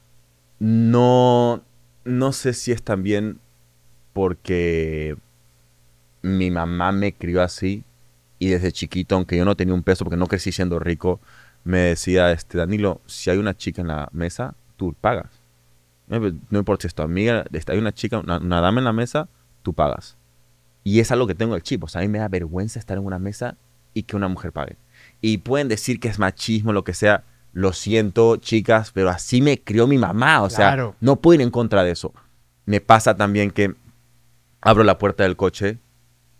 no, no sé si es también porque mi mamá me crió así y desde chiquito, aunque yo no tenía un peso porque no crecí siendo rico, me decía, este, Danilo, si hay una chica en la mesa, tú pagas. No, pues, importa si es tu amiga, este, hay una chica, una, dama en la mesa, tú pagas. Y es algo que tengo el chip. O sea, a mí me da vergüenza estar en una mesa y que una mujer pague. Y pueden decir que es machismo, lo que sea. Lo siento, chicas, pero así me crió mi mamá. O sea, no puedo ir en contra de eso. Me pasa también que abro la puerta del coche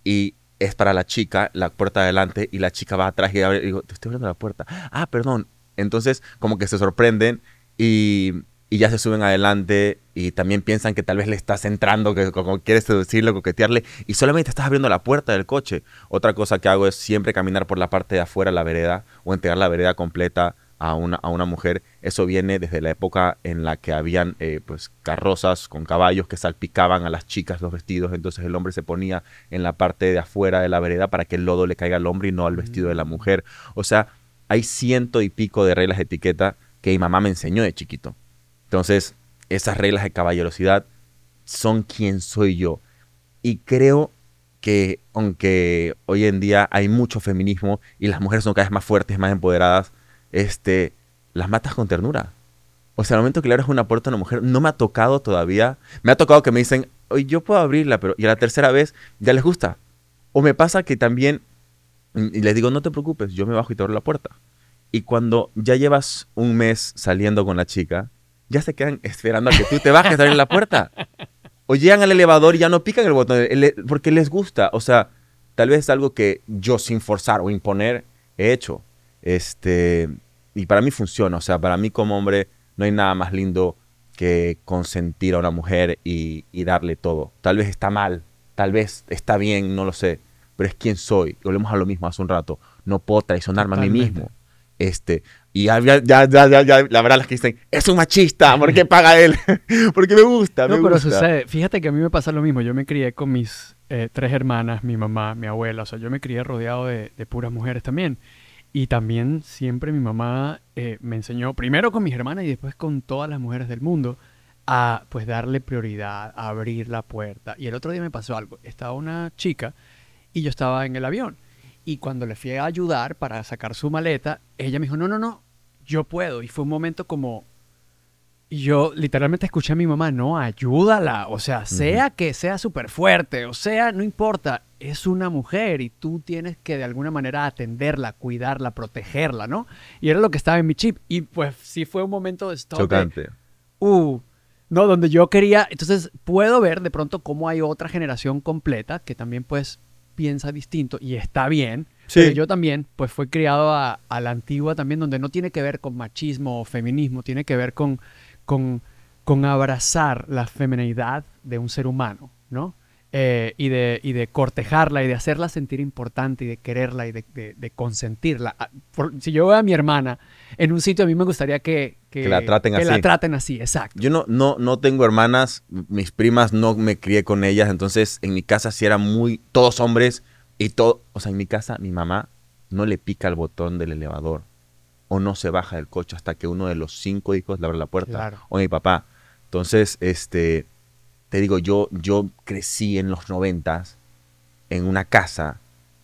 y es para la chica, la puerta adelante, y la chica va atrás y digo, te estoy abriendo la puerta. Ah, perdón. Entonces, como que se sorprenden y, ya se suben adelante y también piensan que tal vez le estás entrando, que como quieres seducirle, coquetearle, y solamente estás abriendo la puerta del coche. Otra cosa que hago es siempre caminar por la parte de afuera, la vereda, o entregar la vereda completa a una, a una mujer, eso viene desde la época en la que habían eh, pues, carrozas con caballos que salpicaban a las chicas los vestidos, entonces el hombre se ponía en la parte de afuera de la vereda para que el lodo le caiga al hombre y no al vestido de la mm. mujer. O sea, hay ciento y pico de reglas de etiqueta que mi mamá me enseñó de chiquito. Entonces, esas reglas de caballerosidad son quien soy yo. Y creo que aunque hoy en día hay mucho feminismo y las mujeres son cada vez más fuertes, más empoderadas, este, las matas con ternura. O sea, al momento que le abres una puerta a una mujer, no me ha tocado todavía. Me ha tocado que me dicen, Oye, yo puedo abrirla, pero y a la tercera vez ya les gusta. O me pasa que también, y les digo, no te preocupes, yo me bajo y te abro la puerta. Y cuando ya llevas un mes saliendo con la chica, ya se quedan esperando a que tú te bajes a abrir la puerta. O llegan al elevador y ya no pican el botón, e-, porque les gusta. O sea, tal vez es algo que yo sin forzar o imponer he hecho. Este, y para mí funciona, o sea, para mí como hombre no hay nada más lindo que consentir a una mujer y, darle todo. Tal vez está mal, tal vez está bien, no lo sé, pero es quien soy. Volvemos a lo mismo hace un rato, no puedo traicionarme a mí mismo. Este, y ya, ya, ya, la verdad las que dicen, es un machista, ¿por qué paga él? <laughs> Porque me gusta, me pero sucede, fíjate que a mí me pasa lo mismo, yo me crié con mis eh, tres hermanas, mi mamá, mi abuela, o sea, yo me crié rodeado de, de puras mujeres también. Y también siempre mi mamá eh, me enseñó, primero con mis hermanas y después con todas las mujeres del mundo, a pues darle prioridad, a abrir la puerta. Y el otro día me pasó algo. Estaba una chica y yo estaba en el avión. Y cuando le fui a ayudar para sacar su maleta, ella me dijo, no, no, no, yo puedo. Y fue un momento como yo literalmente escuché a mi mamá, no, ayúdala, o sea, sea que sea súper fuerte, o sea, no importa, es una mujer y tú tienes que de alguna manera atenderla, cuidarla, protegerla, ¿no? Y era lo que estaba en mi chip. Y pues sí fue un momento de Chocante. uh, no, donde yo quería, entonces puedo ver de pronto cómo hay otra generación completa que también pues piensa distinto y está bien. Sí. Pero yo también, pues fui criado a la antigua también, donde no tiene que ver con machismo o feminismo, tiene que ver con con, con abrazar la feminidad de un ser humano, ¿no? Eh, y, de, y, de, cortejarla y de hacerla sentir importante y de quererla y de, consentirla. Ah, si yo veo a mi hermana en un sitio, a mí me gustaría que, que, la traten que así. la traten así, exacto. Yo no, no, no tengo hermanas, mis primas no me crié con ellas, entonces en mi casa sí eran muy, todos hombres y todo, o sea, en mi casa mi mamá no le pica el botón del elevador o no se baja del coche hasta que uno de los cinco hijos le abra la puerta. Claro. O mi papá. Entonces, este, te digo, yo, yo crecí en los noventas en una casa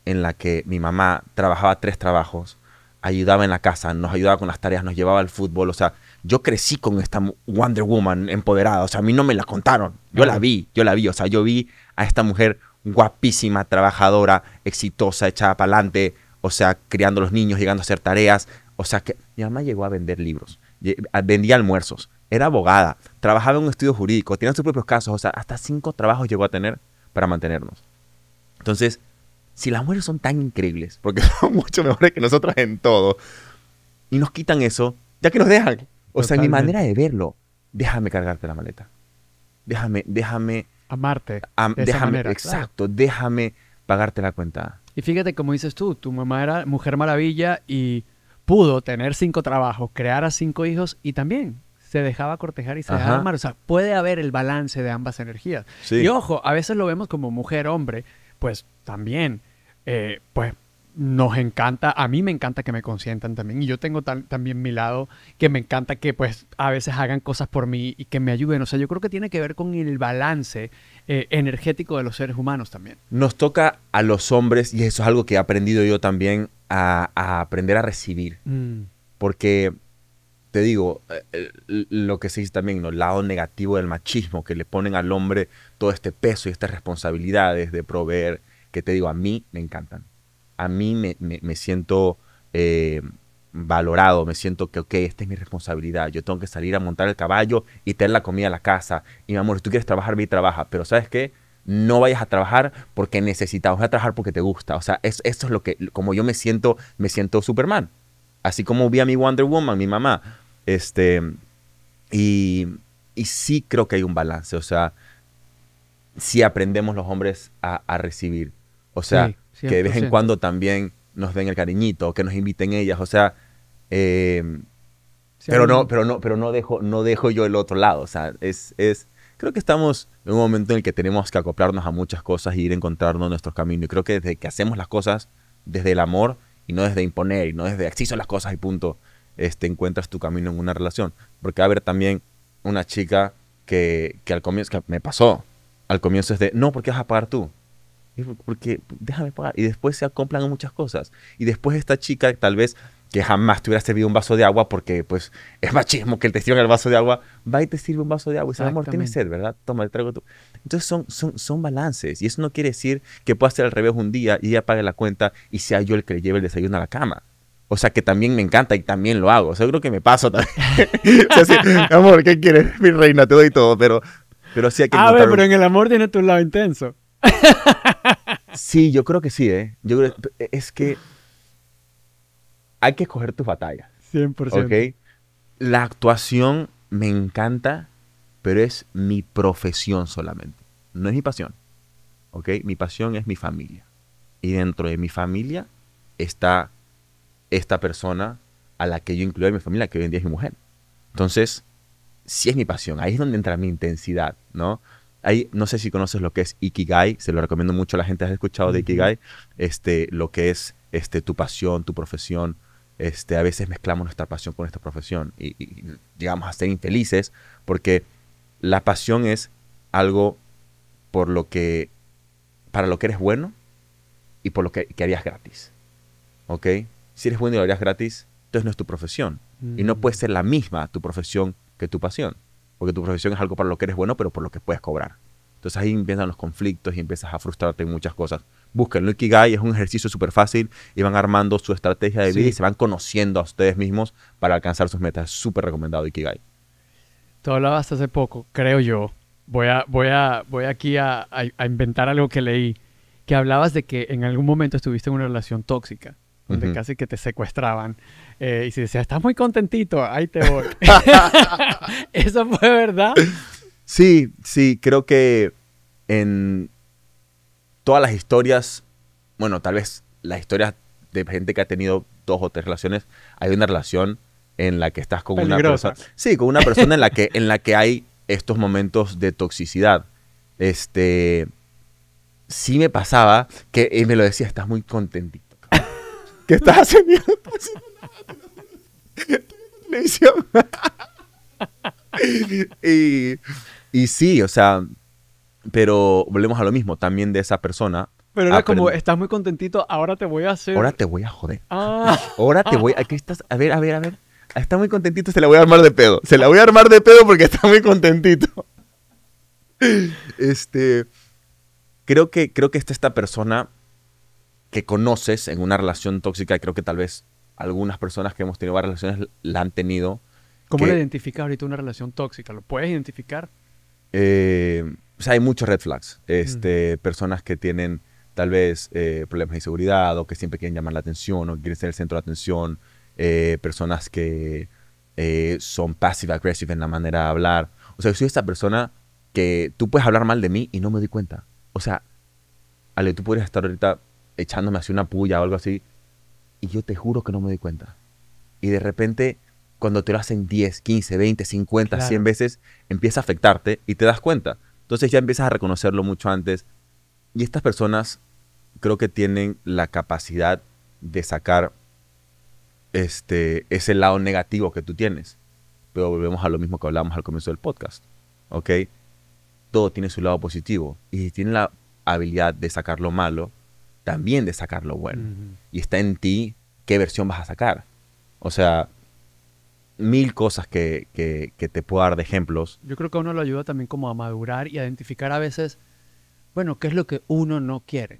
en la que mi mamá trabajaba tres trabajos, ayudaba en la casa, nos ayudaba con las tareas, nos llevaba al fútbol. O sea, yo crecí con esta Wonder Woman empoderada. O sea, a mí no me la contaron. Yo la vi, yo la vi. O sea, yo vi a esta mujer guapísima, trabajadora, exitosa, echada para adelante. O sea, criando los niños, llegando a hacer tareas. O sea que mi mamá llegó a vender libros, vendía almuerzos, era abogada, trabajaba en un estudio jurídico, tenía sus propios casos, o sea, hasta cinco trabajos llegó a tener para mantenernos. Entonces, si las mujeres son tan increíbles, porque <laughs> son mucho mejores que nosotras en todo, y nos quitan eso, ya que nos dejan. O sea, mi manera de verlo, déjame cargarte la maleta. Déjame, déjame. Amarte. déjame, exacto, déjame pagarte la cuenta. Y fíjate, como dices tú, tu mamá era Mujer Maravilla y pudo tener cinco trabajos, crear a cinco hijos y también se dejaba cortejar y se dejaba amar. O sea, puede haber el balance de ambas energías. Y ojo, a veces lo vemos como mujer, hombre, pues también, eh, pues nos encanta, a mí me encanta que me consientan también y yo tengo también mi lado que me encanta que pues a veces hagan cosas por mí y que me ayuden. O sea, yo creo que tiene que ver con el balance eh, energético de los seres humanos también. Nos toca a los hombres, y eso es algo que he aprendido yo también a, aprender a recibir. Mm. Porque, te digo, eh, eh, lo que se dice también, ¿no? el lado negativo del machismo, que le ponen al hombre todo este peso y estas responsabilidades de proveer, que te digo, a mí me encantan. A mí me, me, siento... Eh, valorado, me siento que, ok, esta es mi responsabilidad, yo tengo que salir a montar el caballo y tener la comida a la casa, y mi amor, si tú quieres trabajar, mi trabaja, pero ¿sabes qué? no vayas a trabajar porque necesitas, a trabajar porque te gusta. O sea, es, esto es lo que, como yo me siento, me siento Superman. Así como vi a mi Wonder Woman, mi mamá. Este, y, y sí creo que hay un balance. O sea, si aprendemos los hombres a, recibir. O sea, que de vez en cuando también nos den el cariñito, que nos inviten ellas. O sea, eh, pero no, pero no, pero no dejo, no dejo yo el otro lado. O sea, es, es, creo que estamos en un momento en el que tenemos que acoplarnos a muchas cosas y ir encontrando nuestro camino. Y creo que desde que hacemos las cosas desde el amor y no desde imponer y no desde así son las cosas y punto, este, encuentras tu camino en una relación. Porque va a haber también una chica que, que al comienzo, que me pasó, al comienzo es de, no, porque vas a pagar tú? Porque déjame pagar. Y después se acoplan a muchas cosas. Y después esta chica tal vez que jamás te hubiera servido un vaso de agua porque pues <laughs> es machismo que el te sirva el vaso de agua, va y te sirve un vaso de agua y dice, amor, tienes sed, ¿verdad? Toma, te traigo tú. Entonces son, son, son balances y eso no quiere decir que pueda ser al revés un día y ella pague la cuenta y sea yo el que le lleve el desayuno a la cama. O sea, que también me encanta y también lo hago. O sea, yo creo que me paso también. <laughs> o sea, sí, <laughs> amor, ¿qué quieres? Mi reina, te doy todo, pero, pero sí hay que... A ver, pero en el amor tiene tu lado intenso. sí, yo creo que sí, ¿eh? Yo creo, es que hay que escoger tu batalla. 100%. ¿okay? La actuación me encanta, pero es mi profesión solamente. No es mi pasión. ¿Ok? Mi pasión es mi familia. Y dentro de mi familia está esta persona a la que yo incluyo en mi familia, que hoy en día es mi mujer. Entonces, sí es mi pasión. Ahí es donde entra mi intensidad, ¿no? Ahí, no sé si conoces lo que es Ikigai, se lo recomiendo mucho a la gente, has escuchado de Ikigai, este, lo que es este, tu pasión, tu profesión, este, a veces mezclamos nuestra pasión con nuestra profesión y, llegamos a ser infelices porque la pasión es algo por lo que, para lo que eres bueno y por lo que, harías gratis. ¿Ok? Si eres bueno y lo harías gratis, entonces no es tu profesión. Y no mm. puede ser la misma tu profesión que tu pasión. Porque tu profesión es algo para lo que eres bueno, pero por lo que puedes cobrar. Entonces ahí empiezan los conflictos y empiezas a frustrarte en muchas cosas. Búsquenlo, Ikigai es un ejercicio súper fácil y van armando su estrategia de vida y se van conociendo a ustedes mismos para alcanzar sus metas. súper recomendado Ikigai. Tú hablabas hace poco, creo yo. Voy, a, voy, a, voy aquí a, inventar algo que leí. Que hablabas de que en algún momento estuviste en una relación tóxica donde casi que te secuestraban. Eh, y si decías, estás muy contentito, ahí te voy. <laughs> <laughs> Eso fue verdad. Sí, sí, creo que en todas las historias, bueno, tal vez las historias de gente que ha tenido dos o tres relaciones, hay una relación en la que estás con una persona. Sí, con una persona en la que, en la que hay estos momentos de toxicidad. Este. Sí me pasaba que él me lo decía, estás muy contentito. que estás haciendo? y y sí, o sea, pero volvemos a lo mismo, también de esa persona. Pero era como, estás muy contentito, ahora te voy a hacer... Ahora te voy a joder. Ah. <laughs> Ahora te voy a... estás? A ver, a ver, a ver. Está muy contentito, se la voy a armar de pedo. Se la voy a armar de pedo porque está muy contentito. <laughs> Este... Creo que, creo que esta persona que conoces en una relación tóxica, creo que tal vez algunas personas que hemos tenido varias relaciones la han tenido. ¿Cómo que, identificas ahorita una relación tóxica? ¿Lo puedes identificar? Eh, o sea, hay muchos red flags. Este, Personas que tienen tal vez eh, problemas de inseguridad o que siempre quieren llamar la atención o que quieren ser el centro de atención. Eh, personas que son passive-aggressive en la manera de hablar. O sea, yo soy esta persona que tú puedes hablar mal de mí y no me doy cuenta. O sea, Ale, tú puedes estar ahorita echándome así una puya o algo así y yo te juro que no me doy cuenta. Y de repente cuando te lo hacen 10, 15, 20, 50, 100 veces, empieza a afectarte y te das cuenta. Entonces ya empiezas a reconocerlo mucho antes. Y estas personas creo que tienen la capacidad de sacar este, ese lado negativo que tú tienes. Pero volvemos a lo mismo que hablábamos al comienzo del podcast. ¿Ok? Todo tiene su lado positivo. Y si tienen la habilidad de sacar lo malo, también de sacar lo bueno. Y está en ti qué versión vas a sacar. O sea, mil cosas que, que, te puedo dar de ejemplos. Yo creo que a uno lo ayuda también como a madurar y a identificar a veces, bueno, qué es lo que uno no quiere,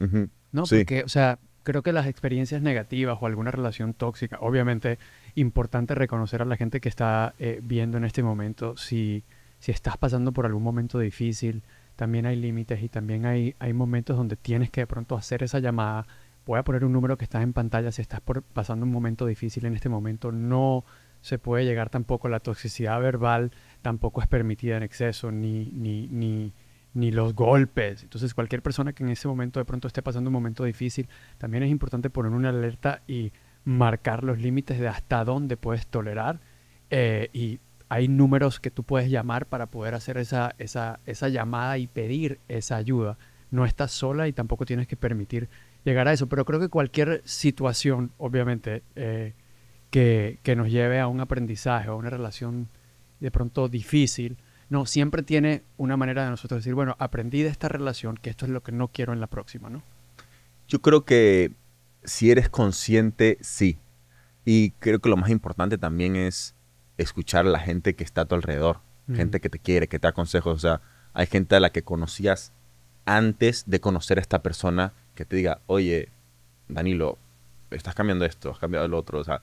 ¿no? Porque, o sea, creo que las experiencias negativas o alguna relación tóxica, obviamente, importante reconocer a la gente que está eh, viendo en este momento si, si estás pasando por algún momento difícil, también hay límites y también hay, hay momentos donde tienes que de pronto hacer esa llamada. Voy a poner un número que está en pantalla si estás pasando un momento difícil en este momento. No se puede llegar tampoco. La toxicidad verbal tampoco es permitida en exceso, ni, ni, ni, ni los golpes. Entonces, cualquier persona que en ese momento de pronto esté pasando un momento difícil, también es importante poner una alerta y marcar los límites de hasta dónde puedes tolerar. Eh, y hay números que tú puedes llamar para poder hacer esa, esa, esa llamada y pedir esa ayuda. No estás sola y tampoco tienes que permitir llegar a eso. Pero creo que cualquier situación, obviamente, eh, que, nos lleve a un aprendizaje, a una relación de pronto difícil. No, siempre tiene una manera de nosotros decir, bueno, aprendí de esta relación que esto es lo que no quiero en la próxima, ¿no? Yo creo que si eres consciente, sí. Y creo que lo más importante también es escuchar a la gente que está a tu alrededor, gente que te quiere, que te aconseja. O sea, hay gente a la que conocías antes de conocer a esta persona que te diga, oye, Danilo, estás cambiando esto, has cambiado el otro. O sea,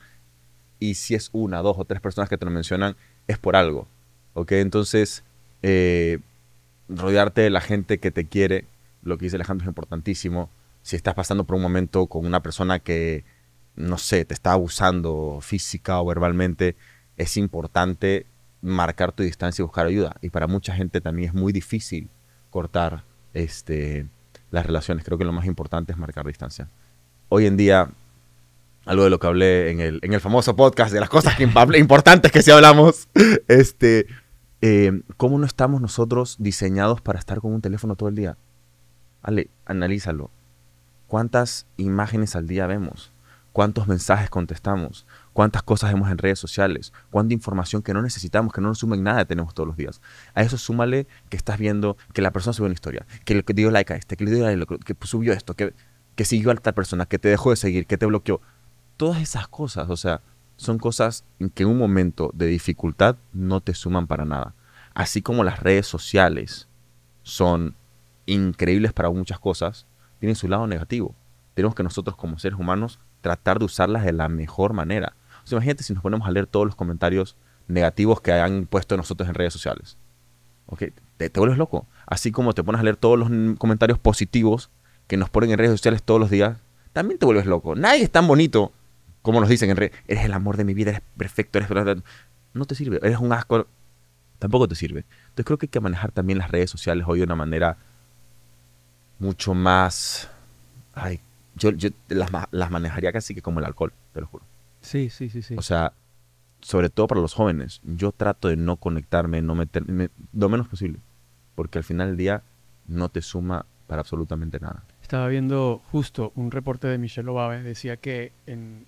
y si es una, dos o tres personas que te lo mencionan, es por algo. ¿Ok? Entonces, eh, rodearte de la gente que te quiere, lo que dice Alejandro es importantísimo. Si estás pasando por un momento con una persona que, no sé, te está abusando física o verbalmente, es importante marcar tu distancia y buscar ayuda. Y para mucha gente también es muy difícil cortar este, las relaciones. Creo que lo más importante es marcar distancia. Hoy en día algo de lo que hablé en el, en el famoso podcast, de las cosas <laughs> importantes que sí hablamos, <laughs> este, eh, ¿cómo no estamos nosotros diseñados para estar con un teléfono todo el día? Ale, analízalo. ¿Cuántas imágenes al día vemos? ¿Cuántos mensajes contestamos? ¿Cuántas cosas vemos en redes sociales? ¿Cuánta información que no necesitamos, que no nos en nada, tenemos todos los días? A eso súmale que estás viendo que la persona subió una historia, que le dio like a este, que le dio like, que subió esto, que, que siguió a tal persona, que te dejó de seguir, que te bloqueó todas esas cosas, o sea, son cosas que en un momento de dificultad no te suman para nada. Así como las redes sociales son increíbles para muchas cosas, tienen su lado negativo. Tenemos que nosotros como seres humanos tratar de usarlas de la mejor manera. imagínate si nos ponemos a leer todos los comentarios negativos que han puesto nosotros en redes sociales. ¿Ok? Te, te vuelves loco. Así como te pones a leer todos los comentarios positivos que nos ponen en redes sociales todos los días, también te vuelves loco. Nadie es tan bonito como nos dicen, en eres el amor de mi vida, eres perfecto, eres... No te sirve, eres un asco, tampoco te sirve. Entonces creo que hay que manejar también las redes sociales hoy de una manera mucho más... Ay, yo, las, las manejaría casi que como el alcohol, te lo juro. Sí, sí, sí, sí. O sea, sobre todo para los jóvenes, yo trato de no conectarme, no meterme, lo menos posible, porque al final del día no te suma para absolutamente nada. Estaba viendo justo un reporte de Michelle Obama, decía que en,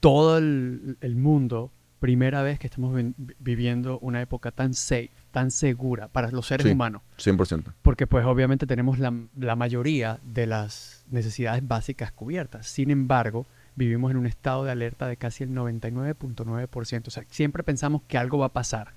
todo el, mundo, primera vez que estamos viviendo una época tan safe, tan segura para los seres humanos. 100%. Porque pues obviamente tenemos la, mayoría de las necesidades básicas cubiertas. Sin embargo, vivimos en un estado de alerta de casi el 99.9%. O sea, siempre pensamos que algo va a pasar.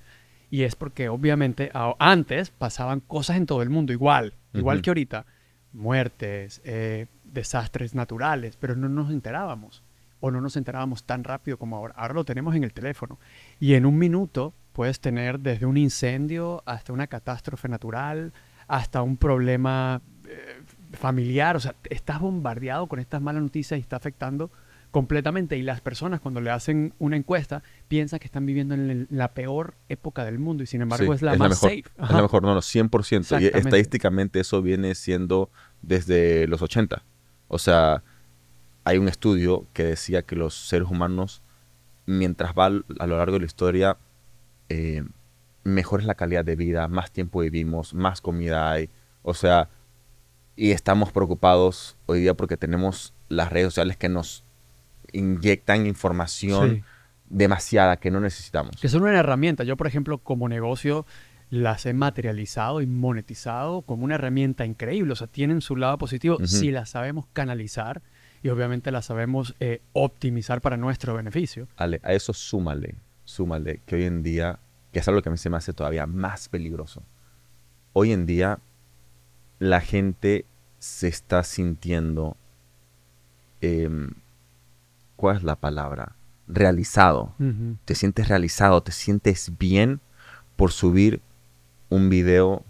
Y es porque obviamente antes pasaban cosas en todo el mundo igual, igual que ahorita muertes, eh, desastres naturales, pero no nos enterábamos o no nos enterábamos tan rápido como ahora. Ahora lo tenemos en el teléfono y en un minuto puedes tener desde un incendio hasta una catástrofe natural, hasta un problema eh, familiar, o sea, estás bombardeado con estas malas noticias y está afectando completamente. Y las personas cuando le hacen una encuesta piensan que están viviendo en la peor época del mundo y sin embargo es la más mejor, safe. Es la mejor, no, no, 100%. Y estadísticamente eso viene siendo desde los 80. O sea, hay un estudio que decía que los seres humanos, mientras va a lo largo de la historia, eh, mejor es la calidad de vida, más tiempo vivimos, más comida hay. O sea, y estamos preocupados hoy día porque tenemos las redes sociales que nos inyectan información demasiada que no necesitamos. Que son una herramienta. Yo, por ejemplo, como negocio, las he materializado y monetizado como una herramienta increíble. O sea, tienen su lado positivo si las sabemos canalizar y obviamente las sabemos eh, optimizar para nuestro beneficio. Ale, a eso súmale, súmale, que hoy en día, que es algo que a mí se me hace todavía más peligroso. Hoy en día, la gente se está sintiendo em, es la palabra? Realizado. Te sientes realizado, te sientes bien por subir un video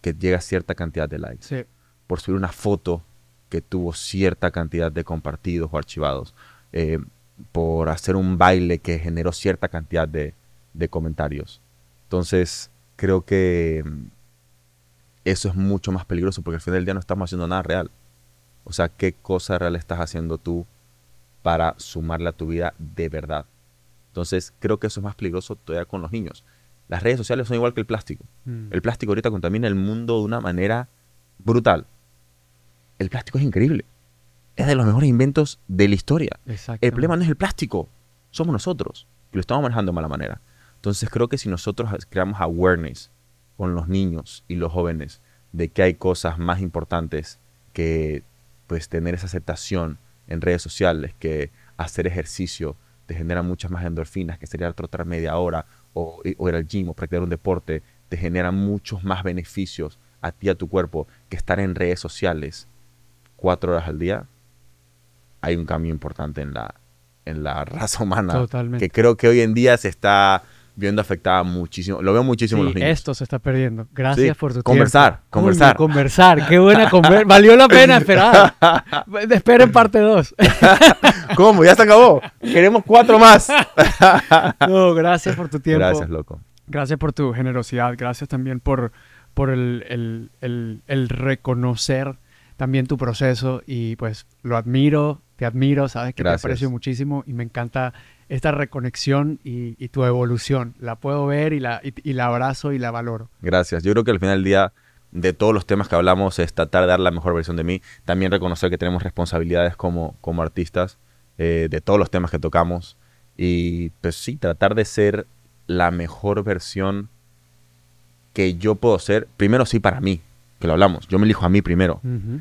que llega a cierta cantidad de likes. Por subir una foto que tuvo cierta cantidad de compartidos o archivados. Eh, por hacer un baile que generó cierta cantidad de, de comentarios. Entonces, creo que mm, eso es mucho más peligroso porque al final del día no estamos haciendo nada real. O sea, ¿qué cosa real estás haciendo tú para sumarle a tu vida de verdad. Entonces, creo que eso es más peligroso todavía con los niños. Las redes sociales son igual que el plástico. Mm. El plástico ahorita contamina el mundo de una manera brutal. El plástico es increíble. Es de los mejores inventos de la historia. El problema no es el plástico, somos nosotros, que lo estamos manejando de mala manera. Entonces creo que si nosotros creamos awareness con los niños y los jóvenes de que hay cosas más importantes que pues tener esa aceptación en redes sociales que hacer ejercicio te genera muchas más endorfinas, que sería trotar media hora o, ir al gym o practicar un deporte, te genera muchos más beneficios a ti, a tu cuerpo, que estar en redes sociales cuatro horas al día, hay un cambio importante en la, en la <laughs> raza humana. Totalmente. Que creo que hoy en día se está viendo afectada muchísimo. Lo veo muchísimo los niños. Esto se está perdiendo. Gracias por tu conversar, tiempo. Conversar, conversar. Conversar. Qué buena conversación. Valió la pena <laughs> esperar. Esperen parte 2. <laughs> ¿Cómo? Ya se acabó. Queremos cuatro más. <laughs> no, gracias por tu tiempo. Gracias, loco. Gracias por tu generosidad. Gracias también por, por el reconocer también tu proceso y pues lo admiro, te admiro, sabes que te aprecio muchísimo y me encanta esta reconexión y, tu evolución. La puedo ver y la, abrazo y la valoro. Gracias. Yo creo que al final del día de todos los temas que hablamos es tratar de dar la mejor versión de mí. También reconocer que tenemos responsabilidades como, como artistas eh, de todos los temas que tocamos. Y pues sí, tratar de ser la mejor versión que yo puedo ser. Primero sí para mí, que lo hablamos. Yo me elijo a mí primero. Uh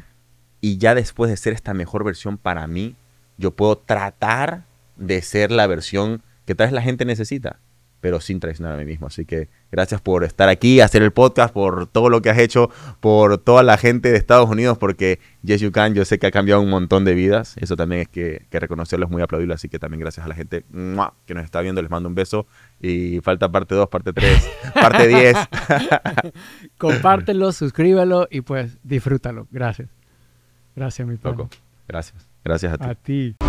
y ya después de ser esta mejor versión para mí, yo puedo tratar de ser la versión que tal vez la gente necesita, pero sin traicionar a mí mismo. Así que gracias por estar aquí, hacer el podcast, por todo lo que has hecho, por toda la gente de Estados Unidos, porque Yes You Can, yo sé que ha cambiado un montón de vidas. Eso también es que, reconocerlo es muy aplaudible. Así que también gracias a la gente que nos está viendo, les mando un beso. Y falta parte 2, parte 3, parte 10. <laughs> Compártelo, suscríbelo y pues disfrútalo. Gracias. Gracias, mi papá. gracias. Gracias a ti. A ti.